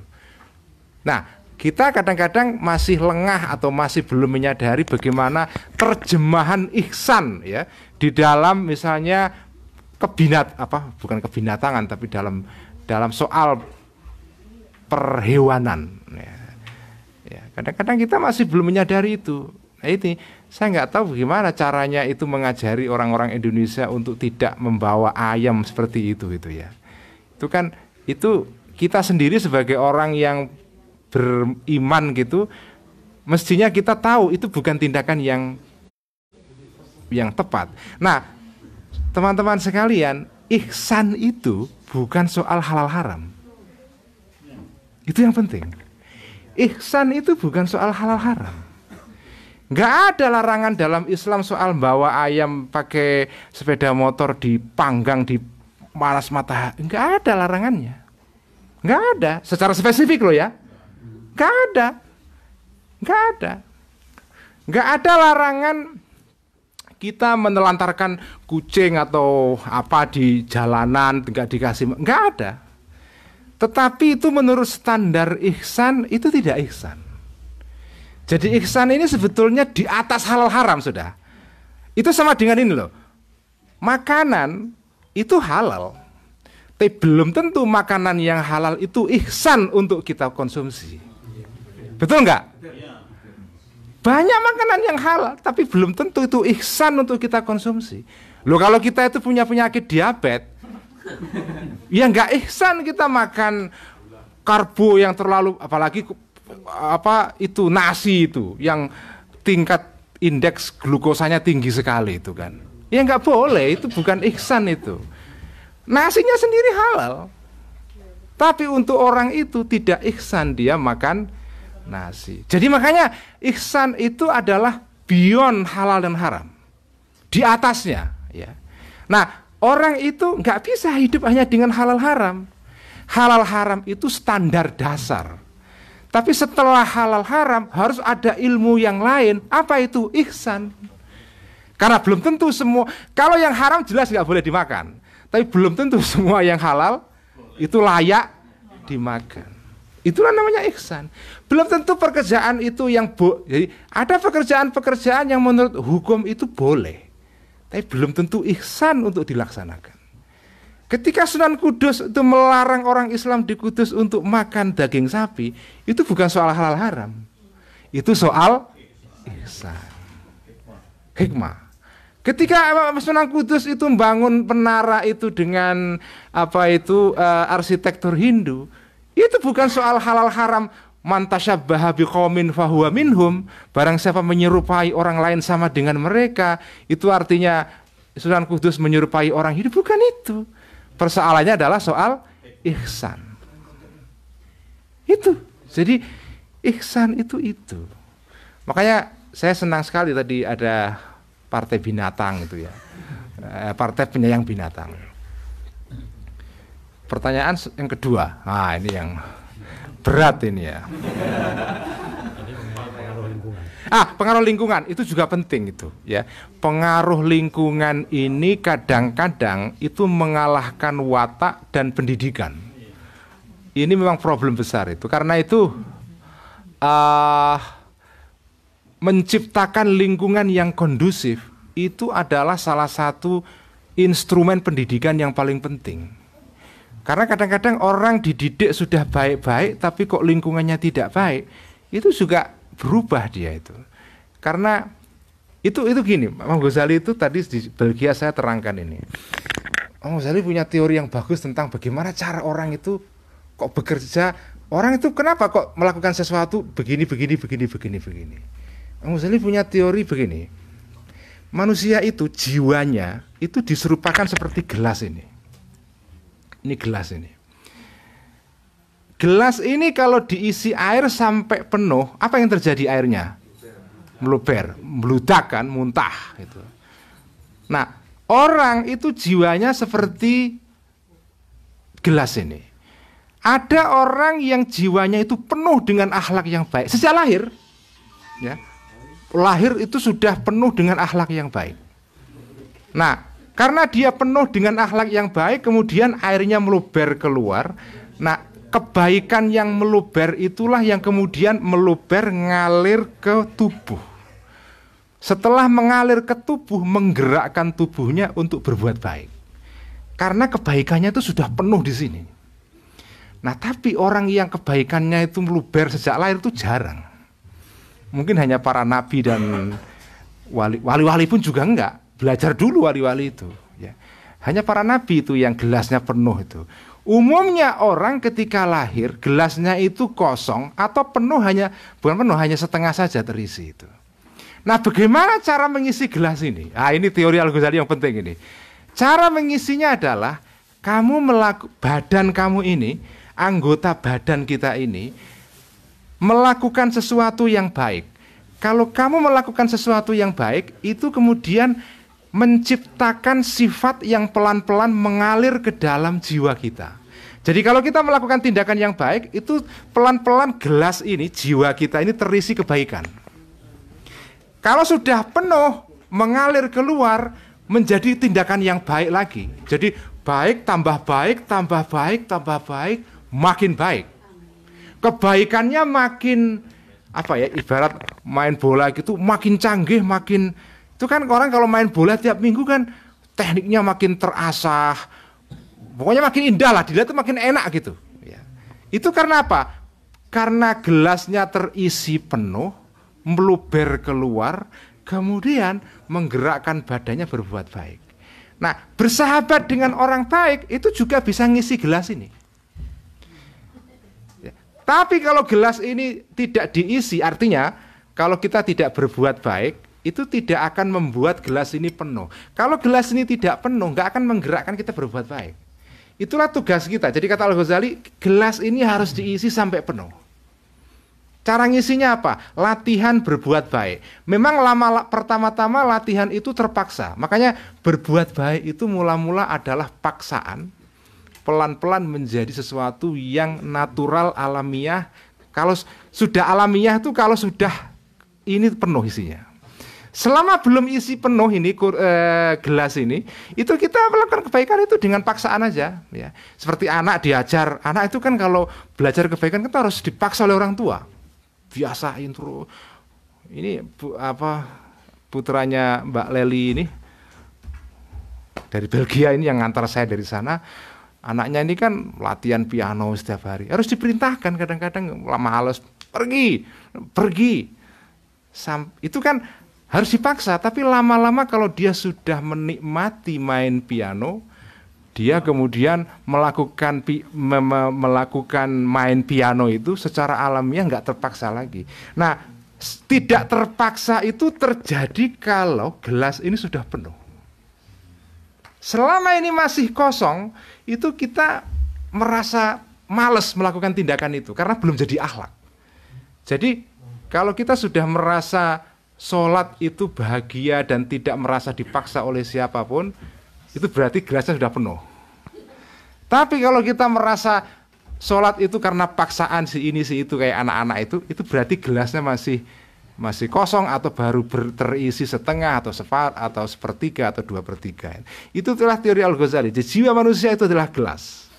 Nah, kita kadang-kadang masih lengah atau masih belum menyadari bagaimana terjemahan ihsan ya di dalam misalnya kebinat apa bukan kebinatangan tapi dalam dalam soal perhewanan. kadang ya. Ya, kadang-kadang kita masih belum menyadari itu. Nah, ini saya nggak tahu gimana caranya itu mengajari orang-orang Indonesia untuk tidak membawa ayam seperti itu gitu ya. Itu kan itu kita sendiri sebagai orang yang beriman gitu mestinya kita tahu itu bukan tindakan yang yang tepat. Nah, teman-teman sekalian, ihsan itu bukan soal halal haram. Itu yang penting. Ihsan itu bukan soal halal haram. Gak ada larangan dalam Islam soal bawa ayam pakai sepeda motor dipanggang di malas mata. Gak ada larangannya. Gak ada. Secara spesifik loh ya. Gak ada. Gak ada. Gak ada larangan kita menelantarkan kucing atau apa di jalanan tidak dikasih nggak ada tetapi itu menurut standar ihsan itu tidak ihsan. Jadi ihsan ini sebetulnya di atas halal haram sudah. Itu sama dengan ini loh. Makanan itu halal. Tapi belum tentu makanan yang halal itu ihsan untuk kita konsumsi. Betul nggak? Iya. Banyak makanan yang halal, tapi belum tentu itu ihsan untuk kita konsumsi. Loh kalau kita itu punya penyakit diabetes, ya nggak ihsan kita makan karbo yang terlalu, apalagi apa itu nasi itu yang tingkat indeks glukosanya tinggi sekali itu kan. Ya nggak boleh, itu bukan ihsan itu. Nasinya sendiri halal. Tapi untuk orang itu tidak ihsan dia makan nasi. Jadi makanya ihsan itu adalah beyond halal dan haram. Di atasnya, ya. Nah, orang itu nggak bisa hidup hanya dengan halal haram. Halal haram itu standar dasar. Tapi setelah halal haram harus ada ilmu yang lain. Apa itu ihsan? Karena belum tentu semua. Kalau yang haram jelas nggak boleh dimakan. Tapi belum tentu semua yang halal itu layak dimakan. Itulah namanya ihsan. Belum tentu pekerjaan itu yang bo jadi ada pekerjaan-pekerjaan yang menurut hukum itu boleh. Tapi belum tentu ihsan untuk dilaksanakan. Ketika Sunan Kudus itu melarang orang Islam di Kudus untuk makan daging sapi, itu bukan soal halal haram. Itu soal ihsan. Hikmah. Ketika eh, Sunan Kudus itu membangun penara itu dengan apa itu uh, arsitektur Hindu, itu bukan soal halal haram. Mantasyabbaha biqaumin fahuwa minhum. Barang siapa menyerupai orang lain sama dengan mereka, itu artinya Sunan Kudus menyerupai orang hidup bukan itu. Persoalannya adalah soal ihsan. Itu. Jadi ihsan itu itu. Makanya saya senang sekali tadi ada partai binatang itu ya. Eh, partai penyayang binatang. Pertanyaan yang kedua, nah ini yang berat ini ya. Ah, pengaruh lingkungan itu juga penting itu ya. Pengaruh lingkungan ini kadang-kadang itu mengalahkan watak dan pendidikan. Ini memang problem besar itu karena itu uh, menciptakan lingkungan yang kondusif itu adalah salah satu instrumen pendidikan yang paling penting. Karena kadang-kadang orang dididik sudah baik-baik tapi kok lingkungannya tidak baik, itu juga berubah dia itu. Karena itu itu gini, Imam Ghazali itu tadi di Belgia saya terangkan ini. Imam Ghazali punya teori yang bagus tentang bagaimana cara orang itu kok bekerja, orang itu kenapa kok melakukan sesuatu begini begini begini begini begini. Imam Ghazali punya teori begini. Manusia itu jiwanya itu diserupakan seperti gelas ini ini gelas ini. Gelas ini kalau diisi air sampai penuh, apa yang terjadi airnya? Meluber, meludak kan, muntah gitu. Nah, orang itu jiwanya seperti gelas ini. Ada orang yang jiwanya itu penuh dengan akhlak yang baik sejak lahir. Ya. Lahir itu sudah penuh dengan akhlak yang baik. Nah, karena dia penuh dengan akhlak yang baik, kemudian airnya meluber keluar. Nah, kebaikan yang meluber itulah yang kemudian meluber ngalir ke tubuh. Setelah mengalir ke tubuh, menggerakkan tubuhnya untuk berbuat baik. Karena kebaikannya itu sudah penuh di sini. Nah, tapi orang yang kebaikannya itu meluber sejak lahir itu jarang. Mungkin hanya para nabi dan wali-wali pun juga enggak. Belajar dulu wali-wali itu. Ya. Hanya para nabi itu yang gelasnya penuh itu. Umumnya orang ketika lahir gelasnya itu kosong atau penuh hanya bukan penuh hanya setengah saja terisi itu. Nah, bagaimana cara mengisi gelas ini? Ah, ini teori Al-Ghazali yang penting ini. Cara mengisinya adalah kamu melaku, badan kamu ini, anggota badan kita ini melakukan sesuatu yang baik. Kalau kamu melakukan sesuatu yang baik, itu kemudian menciptakan sifat yang pelan-pelan mengalir ke dalam jiwa kita. Jadi kalau kita melakukan tindakan yang baik, itu pelan-pelan gelas ini, jiwa kita ini terisi kebaikan. Kalau sudah penuh, mengalir keluar, menjadi tindakan yang baik lagi. Jadi baik, tambah baik, tambah baik, tambah baik, makin baik. Kebaikannya makin, apa ya, ibarat main bola gitu, makin canggih, makin itu kan orang kalau main bola tiap minggu kan tekniknya makin terasah. Pokoknya makin indah lah, dilihat itu makin enak gitu. Ya. Itu karena apa? Karena gelasnya terisi penuh, meluber keluar, kemudian menggerakkan badannya berbuat baik. Nah, bersahabat dengan orang baik itu juga bisa ngisi gelas ini. Ya. Tapi kalau gelas ini tidak diisi, artinya kalau kita tidak berbuat baik, itu tidak akan membuat gelas ini penuh. Kalau gelas ini tidak penuh, nggak akan menggerakkan kita berbuat baik. Itulah tugas kita. Jadi kata Al Ghazali, gelas ini harus diisi sampai penuh. Cara ngisinya apa? Latihan berbuat baik. Memang lama pertama-tama latihan itu terpaksa. Makanya berbuat baik itu mula-mula adalah paksaan. Pelan-pelan menjadi sesuatu yang natural alamiah. Kalau sudah alamiah itu kalau sudah ini penuh isinya selama belum isi penuh ini kur, e, gelas ini itu kita melakukan kebaikan itu dengan paksaan aja ya seperti anak diajar anak itu kan kalau belajar kebaikan kita harus dipaksa oleh orang tua biasain terus ini bu, apa putranya Mbak Leli ini dari Belgia ini yang ngantar saya dari sana anaknya ini kan latihan piano setiap hari harus diperintahkan kadang-kadang lama halus pergi pergi Sam, itu kan harus dipaksa, tapi lama-lama kalau dia sudah menikmati main piano, dia kemudian melakukan me, me, melakukan main piano itu secara alamiah nggak terpaksa lagi. Nah, tidak terpaksa itu terjadi kalau gelas ini sudah penuh. Selama ini masih kosong, itu kita merasa males melakukan tindakan itu karena belum jadi akhlak. Jadi kalau kita sudah merasa sholat itu bahagia dan tidak merasa dipaksa oleh siapapun, itu berarti gelasnya sudah penuh. Tapi kalau kita merasa sholat itu karena paksaan si ini si itu kayak anak-anak itu, itu berarti gelasnya masih masih kosong atau baru ber, terisi setengah atau separ atau sepertiga atau dua pertiga. Itu telah teori Al Ghazali. Jadi jiwa manusia itu adalah gelas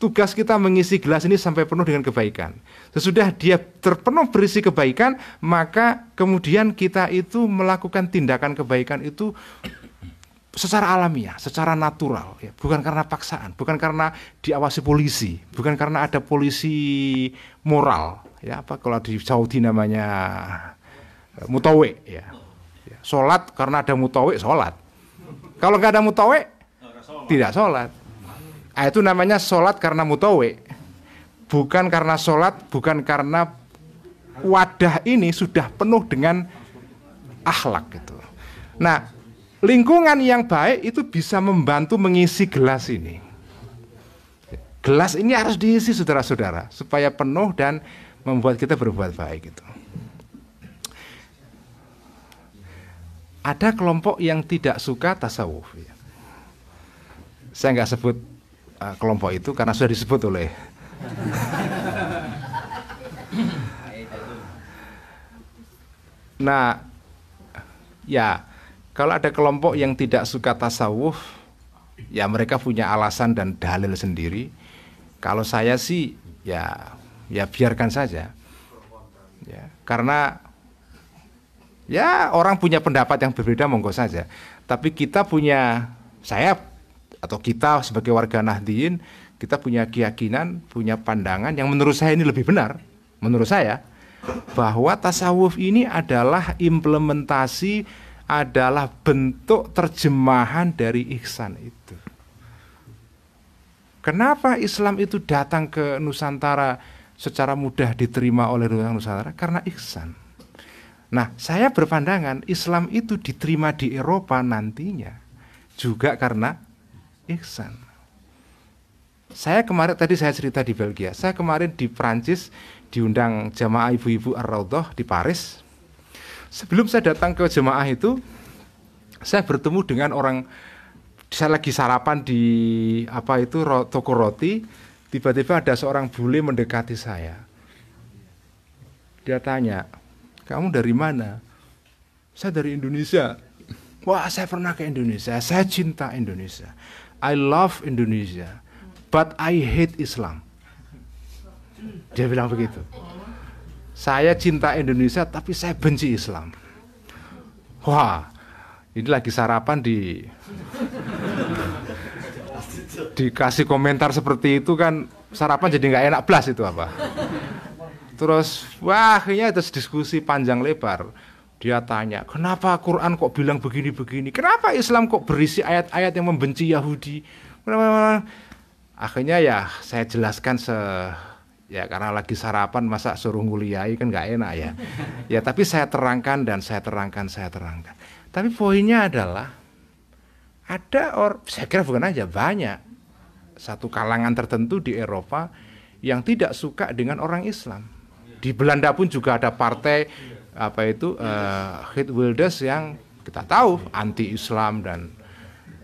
tugas kita mengisi gelas ini sampai penuh dengan kebaikan. Sesudah dia terpenuh berisi kebaikan, maka kemudian kita itu melakukan tindakan kebaikan itu secara alamiah, secara natural, ya. bukan karena paksaan, bukan karena diawasi polisi, bukan karena ada polisi moral, ya apa kalau di Saudi namanya eh, mutawe, ya. ya. Solat karena ada mutawe sholat, Kalau nggak ada mutawe tidak sholat, Nah, itu namanya sholat karena mutawe. Bukan karena sholat, bukan karena wadah ini sudah penuh dengan akhlak gitu. Nah, lingkungan yang baik itu bisa membantu mengisi gelas ini. Gelas ini harus diisi saudara-saudara supaya penuh dan membuat kita berbuat baik gitu. Ada kelompok yang tidak suka tasawuf. Ya. Saya nggak sebut uh, kelompok itu karena sudah disebut oleh Nah, ya kalau ada kelompok yang tidak suka tasawuf, ya mereka punya alasan dan dalil sendiri. Kalau saya sih ya ya biarkan saja. Ya, karena ya orang punya pendapat yang berbeda monggo saja. Tapi kita punya saya atau kita sebagai warga Nahdiyin kita punya keyakinan, punya pandangan yang menurut saya ini lebih benar, menurut saya bahwa tasawuf ini adalah implementasi adalah bentuk terjemahan dari ihsan itu. Kenapa Islam itu datang ke Nusantara secara mudah diterima oleh orang Nusantara? Karena ihsan. Nah, saya berpandangan Islam itu diterima di Eropa nantinya juga karena ihsan. Saya kemarin tadi saya cerita di Belgia. Saya kemarin di Prancis diundang jamaah ibu-ibu ar di Paris. Sebelum saya datang ke jemaah itu, saya bertemu dengan orang saya lagi sarapan di apa itu toko roti, tiba-tiba ada seorang bule mendekati saya. Dia tanya, "Kamu dari mana?" "Saya dari Indonesia." "Wah, saya pernah ke Indonesia. Saya cinta Indonesia." I love Indonesia, but I hate Islam. Dia bilang begitu. Saya cinta Indonesia, tapi saya benci Islam. Wah, ini lagi sarapan di dikasih komentar seperti itu kan sarapan jadi nggak enak belas itu apa. Terus wah akhirnya terus diskusi panjang lebar dia tanya, kenapa Quran kok bilang begini-begini? Kenapa Islam kok berisi ayat-ayat yang membenci Yahudi? Akhirnya ya saya jelaskan se ya karena lagi sarapan masa suruh nguliai kan nggak enak ya. Ya tapi saya terangkan dan saya terangkan saya terangkan. Tapi poinnya adalah ada or saya kira bukan aja banyak satu kalangan tertentu di Eropa yang tidak suka dengan orang Islam. Di Belanda pun juga ada partai apa itu uh, eh, hate wilders yang kita tahu anti Islam dan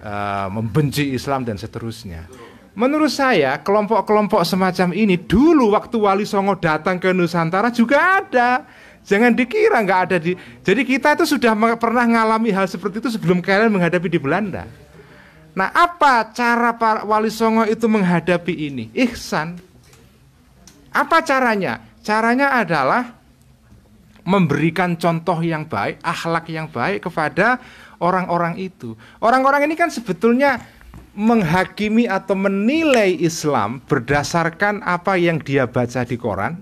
uh, membenci Islam dan seterusnya. Menurut saya kelompok-kelompok semacam ini dulu waktu Wali Songo datang ke Nusantara juga ada. Jangan dikira nggak ada di. Jadi kita itu sudah pernah mengalami hal seperti itu sebelum kalian menghadapi di Belanda. Nah, apa cara Pak Wali Songo itu menghadapi ini? Ihsan. Apa caranya? Caranya adalah memberikan contoh yang baik, akhlak yang baik kepada orang-orang itu. Orang-orang ini kan sebetulnya menghakimi atau menilai Islam berdasarkan apa yang dia baca di koran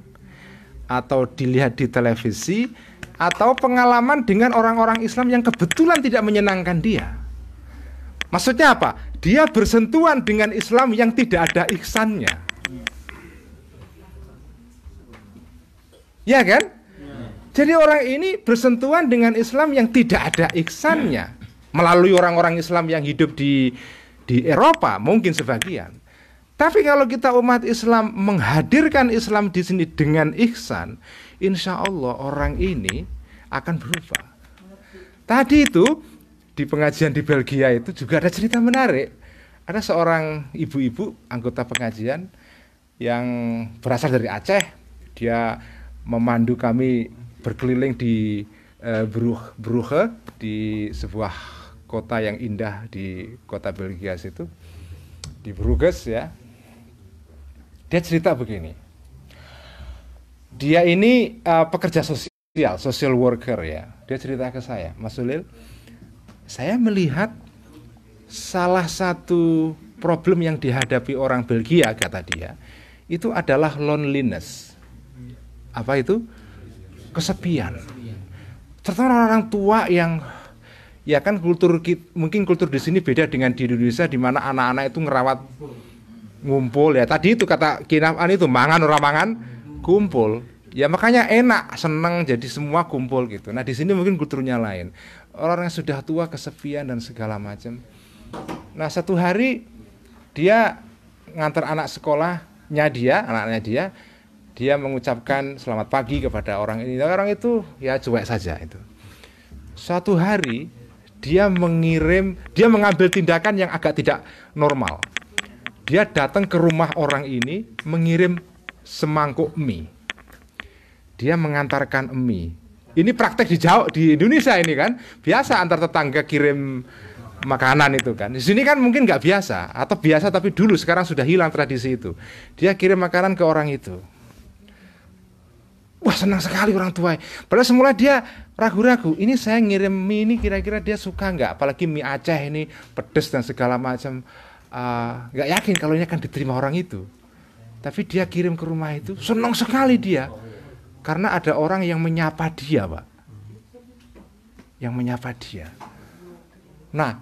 atau dilihat di televisi atau pengalaman dengan orang-orang Islam yang kebetulan tidak menyenangkan dia. Maksudnya apa? Dia bersentuhan dengan Islam yang tidak ada iksannya. Ya kan? Jadi orang ini bersentuhan dengan Islam yang tidak ada iksannya ya. melalui orang-orang Islam yang hidup di di Eropa mungkin sebagian. Tapi kalau kita umat Islam menghadirkan Islam di sini dengan ihsan, insya Allah orang ini akan berubah. Tadi itu di pengajian di Belgia itu juga ada cerita menarik. Ada seorang ibu-ibu anggota pengajian yang berasal dari Aceh, dia memandu kami berkeliling di uh, eh, Brugge, di sebuah kota yang indah di kota Belgia itu di Bruges ya dia cerita begini dia ini uh, pekerja sosial social worker ya dia cerita ke saya Mas Sulil saya melihat salah satu problem yang dihadapi orang Belgia kata dia itu adalah loneliness apa itu kesepian. Terutama orang tua yang ya kan kultur mungkin kultur di sini beda dengan di Indonesia di mana anak-anak itu ngerawat ngumpul ya. Tadi itu kata kinafan itu mangan orang mangan kumpul. Ya makanya enak, seneng jadi semua kumpul gitu. Nah, di sini mungkin kulturnya lain. Orang yang sudah tua kesepian dan segala macam. Nah, satu hari dia ngantar anak sekolahnya dia, anaknya dia dia mengucapkan selamat pagi kepada orang ini. Nah, orang itu ya cuek saja itu. Suatu hari dia mengirim, dia mengambil tindakan yang agak tidak normal. Dia datang ke rumah orang ini mengirim semangkuk mie. Dia mengantarkan mie. Ini praktek di jauh di Indonesia ini kan biasa antar tetangga kirim makanan itu kan. Di sini kan mungkin nggak biasa atau biasa tapi dulu sekarang sudah hilang tradisi itu. Dia kirim makanan ke orang itu wah senang sekali orang tua ya. padahal semula dia ragu-ragu ini saya ngirim mie ini kira-kira dia suka nggak apalagi mie Aceh ini pedes dan segala macam ah, nggak uh, yakin kalau ini akan diterima orang itu tapi dia kirim ke rumah itu senang sekali dia karena ada orang yang menyapa dia pak yang menyapa dia nah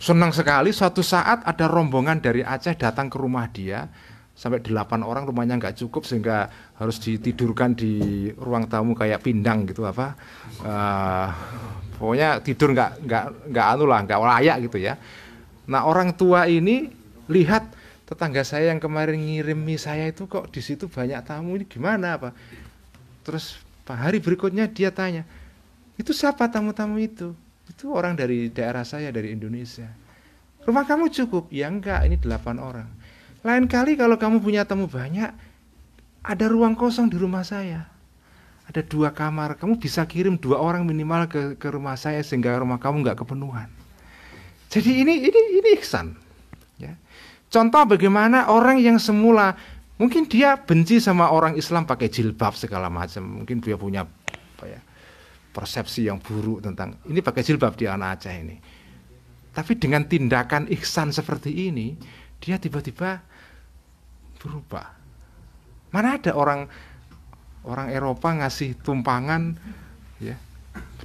senang sekali suatu saat ada rombongan dari Aceh datang ke rumah dia sampai delapan orang rumahnya nggak cukup sehingga harus ditidurkan di ruang tamu kayak pindang gitu apa uh, pokoknya tidur nggak nggak nggak anu lah nggak layak gitu ya nah orang tua ini lihat tetangga saya yang kemarin ngirim mie saya itu kok di situ banyak tamu ini gimana apa terus hari berikutnya dia tanya itu siapa tamu-tamu itu itu orang dari daerah saya dari Indonesia rumah kamu cukup ya enggak ini delapan orang lain kali kalau kamu punya temu banyak, ada ruang kosong di rumah saya. Ada dua kamar, kamu bisa kirim dua orang minimal ke, ke rumah saya sehingga rumah kamu nggak kepenuhan. Jadi ini ini ini ihsan. Ya. Contoh bagaimana orang yang semula mungkin dia benci sama orang Islam pakai jilbab segala macam, mungkin dia punya apa ya persepsi yang buruk tentang ini pakai jilbab di anak Aceh ini. Tapi dengan tindakan ihsan seperti ini, dia tiba-tiba berubah. Mana ada orang orang Eropa ngasih tumpangan ya.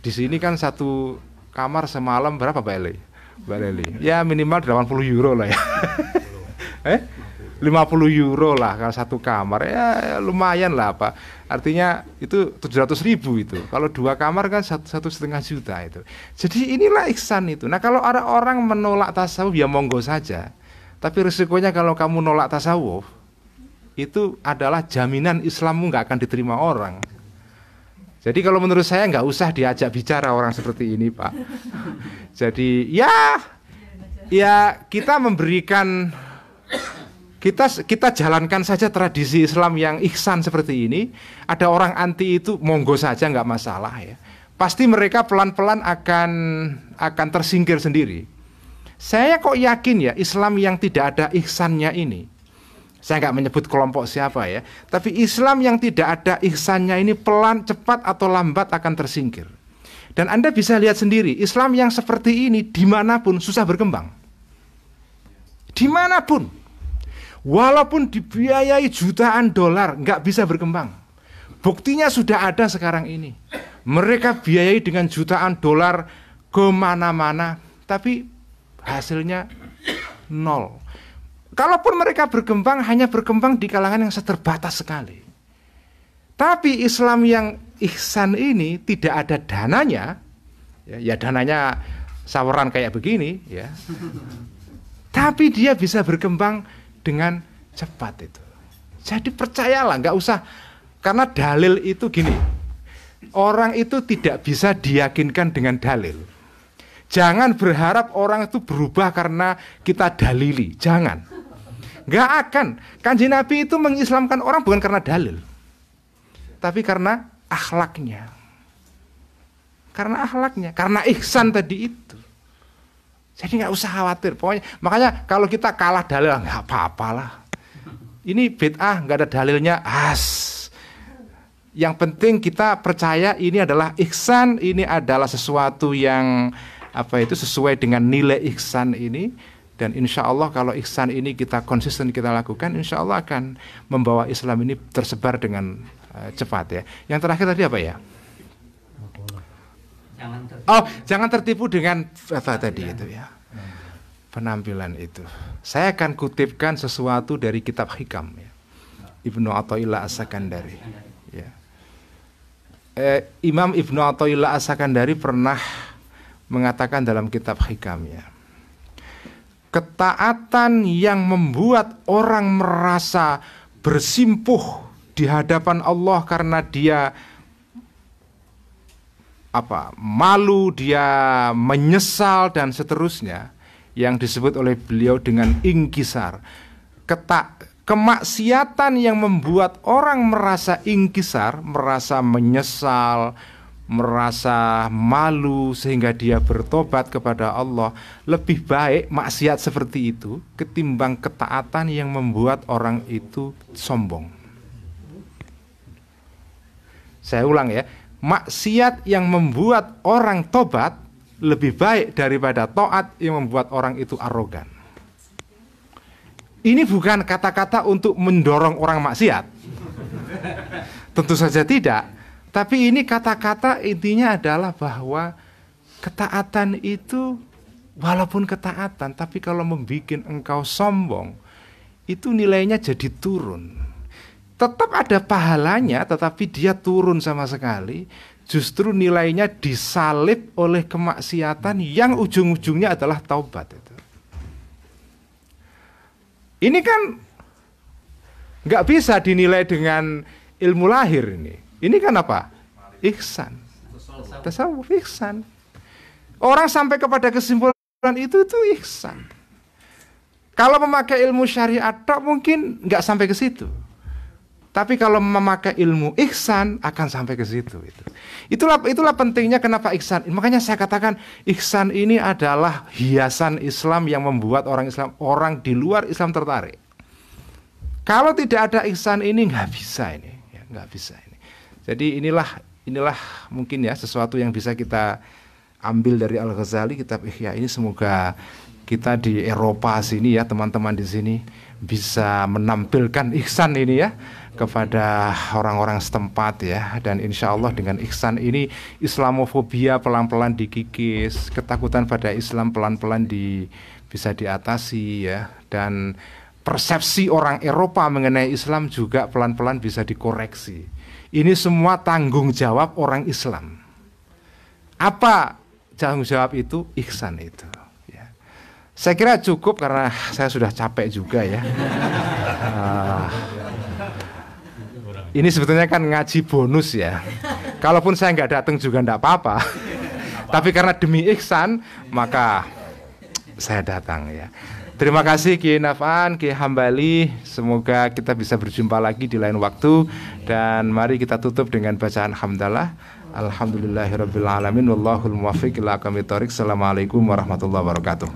Di sini kan satu kamar semalam berapa Mbak Leli? Mbak Leli. Ya minimal 80 euro lah ya. eh? 50 euro lah kalau satu kamar ya lumayan lah pak artinya itu 700 ribu itu kalau dua kamar kan satu, satu setengah juta itu jadi inilah iksan itu nah kalau ada orang menolak tasawuf ya monggo saja tapi risikonya kalau kamu nolak tasawuf itu adalah jaminan Islammu nggak akan diterima orang. Jadi kalau menurut saya nggak usah diajak bicara orang seperti ini Pak. Jadi ya ya kita memberikan kita kita jalankan saja tradisi Islam yang ihsan seperti ini. Ada orang anti itu monggo saja nggak masalah ya. Pasti mereka pelan-pelan akan akan tersingkir sendiri. Saya kok yakin ya Islam yang tidak ada ihsannya ini saya nggak menyebut kelompok siapa ya, tapi Islam yang tidak ada ihsannya ini pelan, cepat atau lambat akan tersingkir. Dan Anda bisa lihat sendiri, Islam yang seperti ini dimanapun susah berkembang. Dimanapun. Walaupun dibiayai jutaan dolar, nggak bisa berkembang. Buktinya sudah ada sekarang ini. Mereka biayai dengan jutaan dolar kemana-mana, tapi hasilnya nol. Kalaupun mereka berkembang hanya berkembang di kalangan yang terbatas sekali. Tapi Islam yang ihsan ini tidak ada dananya, ya, ya dananya saweran kayak begini, ya. Tapi dia bisa berkembang dengan cepat itu. Jadi percayalah, nggak usah karena dalil itu gini. Orang itu tidak bisa diyakinkan dengan dalil. Jangan berharap orang itu berubah karena kita dalili, jangan. Gak akan. Kanji Nabi itu mengislamkan orang bukan karena dalil. Tapi karena akhlaknya. Karena akhlaknya. Karena ihsan tadi itu. Jadi nggak usah khawatir. Pokoknya makanya kalau kita kalah dalil ah, nggak apa-apalah. Ini bid'ah nggak ada dalilnya as. Yang penting kita percaya ini adalah ihsan, ini adalah sesuatu yang apa itu sesuai dengan nilai ihsan ini dan insya Allah kalau ihsan ini kita konsisten kita lakukan, insya Allah akan membawa Islam ini tersebar dengan uh, cepat ya. Yang terakhir tadi apa ya? Oh, jangan tertipu dengan apa tadi iya. itu ya. Penampilan itu. Saya akan kutipkan sesuatu dari kitab Hikam ya. Ibnu Athaillah As-Sakandari. Ya. Eh, Imam Ibnu Athaillah As-Sakandari pernah mengatakan dalam kitab Hikamnya ketaatan yang membuat orang merasa bersimpuh di hadapan Allah karena dia apa malu dia menyesal dan seterusnya yang disebut oleh beliau dengan ingkisar ketak kemaksiatan yang membuat orang merasa ingkisar merasa menyesal merasa malu sehingga dia bertobat kepada Allah lebih baik maksiat seperti itu ketimbang ketaatan yang membuat orang itu sombong saya ulang ya maksiat yang membuat orang tobat lebih baik daripada toat yang membuat orang itu arogan ini bukan kata-kata untuk mendorong orang maksiat tentu saja tidak tapi ini kata-kata intinya adalah bahwa ketaatan itu walaupun ketaatan, tapi kalau membuat engkau sombong, itu nilainya jadi turun. Tetap ada pahalanya, tetapi dia turun sama sekali. Justru nilainya disalib oleh kemaksiatan yang ujung-ujungnya adalah taubat. Itu. Ini kan nggak bisa dinilai dengan ilmu lahir ini. Ini kan apa? Ihsan. Tasawuf ihsan. Orang sampai kepada kesimpulan itu itu ihsan. Kalau memakai ilmu syariat tak mungkin nggak sampai ke situ. Tapi kalau memakai ilmu ihsan akan sampai ke situ itu. Itulah itulah pentingnya kenapa ihsan. Makanya saya katakan ihsan ini adalah hiasan Islam yang membuat orang Islam orang di luar Islam tertarik. Kalau tidak ada ihsan ini nggak bisa ini, ya, bisa ini. Jadi inilah inilah mungkin ya sesuatu yang bisa kita ambil dari Al Ghazali kitab Ihya eh, ini semoga kita di Eropa sini ya teman-teman di sini bisa menampilkan ihsan ini ya kepada orang-orang setempat ya dan insya Allah dengan ihsan ini Islamofobia pelan-pelan dikikis ketakutan pada Islam pelan-pelan di bisa diatasi ya dan persepsi orang Eropa mengenai Islam juga pelan-pelan bisa dikoreksi ini semua tanggung jawab orang Islam. Apa tanggung jawab itu? Ihsan itu. Ya. Saya kira cukup karena saya sudah capek juga ya. Uh, ini sebetulnya kan ngaji bonus ya. Kalaupun saya nggak datang juga nggak apa-apa. Tapi karena demi ihsan maka saya datang ya. Terima kasih Ki Nafan, Ki Hambali. Semoga kita bisa berjumpa lagi di lain waktu dan mari kita tutup dengan bacaan hamdalah. Alhamdulillahirobbilalamin. alamin wallahul muwaffiq ila Assalamualaikum warahmatullahi wabarakatuh.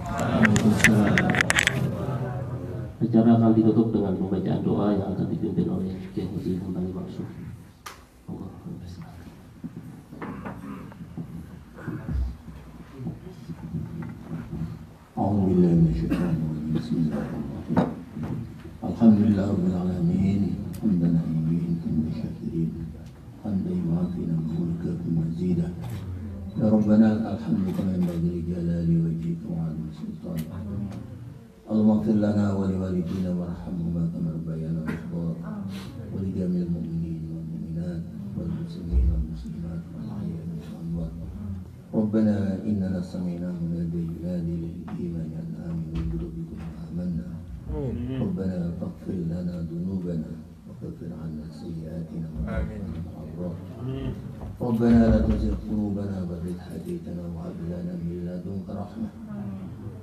Acara akan ditutup dengan pembacaan doa yang akan dipimpin oleh Kiai Haji Hamdani Maksud. Alhamdulillahirobbilalamin. بالله من وعافنا وملكك مزيدا يا ربنا لك الحمد كما ينبغي لجلال وجهك وعظيم السلطان اللهم اغفر لنا ولوالدينا وارحمهما كما ربيانا صغارا ولجميع المؤمنين والمؤمنات والمسلمين والمسلمات والحياء والاموات ربنا اننا سمعنا منادي ينادي للايمان ان امنوا بقلوبكم امنا ربنا فاغفر لنا ذنوبنا وكفر عنا سيئاتنا وتوفنا الأبرار ربنا لا تزغ قلوبنا بعد إذ هديتنا وهب لنا من لدنك رحمة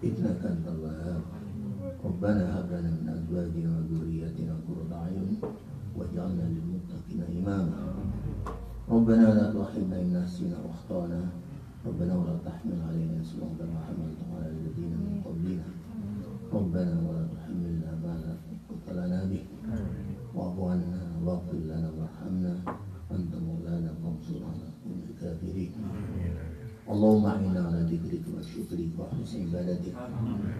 إنك أنت الوهاب ربنا هب لنا من أزواجنا وذريتنا قرة أعين واجعلنا للمتقين إماما ربنا لا تؤاخذنا إن نسينا وأخطأنا ربنا ولا تحمل علينا إصرا كما حملته على الذين من قبلنا ربنا ولا تحملنا ما لا طاقة لنا به واعف عنا واغفر لنا اللهم اعنا على ذكرك وشكرك وحسن عبادتك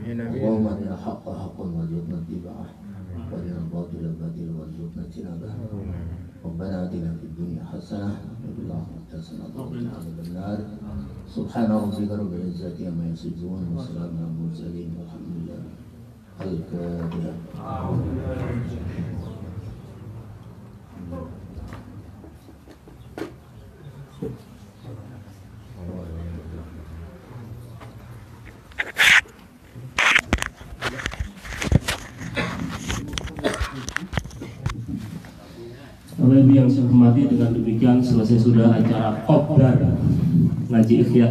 اللهم ارنا الحق حقا وارزقنا اتباعه وارنا الباطل الباطل وارزقنا اجتنابه ربنا اتنا في الدنيا حسنه وفي الاخره حسنه وقنا عذاب النار سبحان ربك رب العزه عما يصفون وسلام على المرسلين والحمد لله الفاتحه Bapak Ibu yang saya hormati dengan demikian selesai sudah acara kopdar ngaji ikhya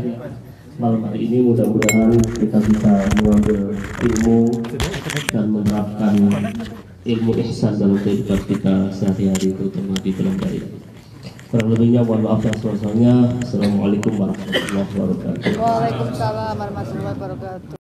malam hari ini mudah-mudahan kita bisa mengambil ilmu dan menerapkan ilmu ihsan dalam kehidupan kita sehari-hari terutama di dalam daya kurang lebihnya mohon maaf dan semuanya Assalamualaikum warahmatullahi wabarakatuh Waalaikumsalam warahmatullahi wabarakatuh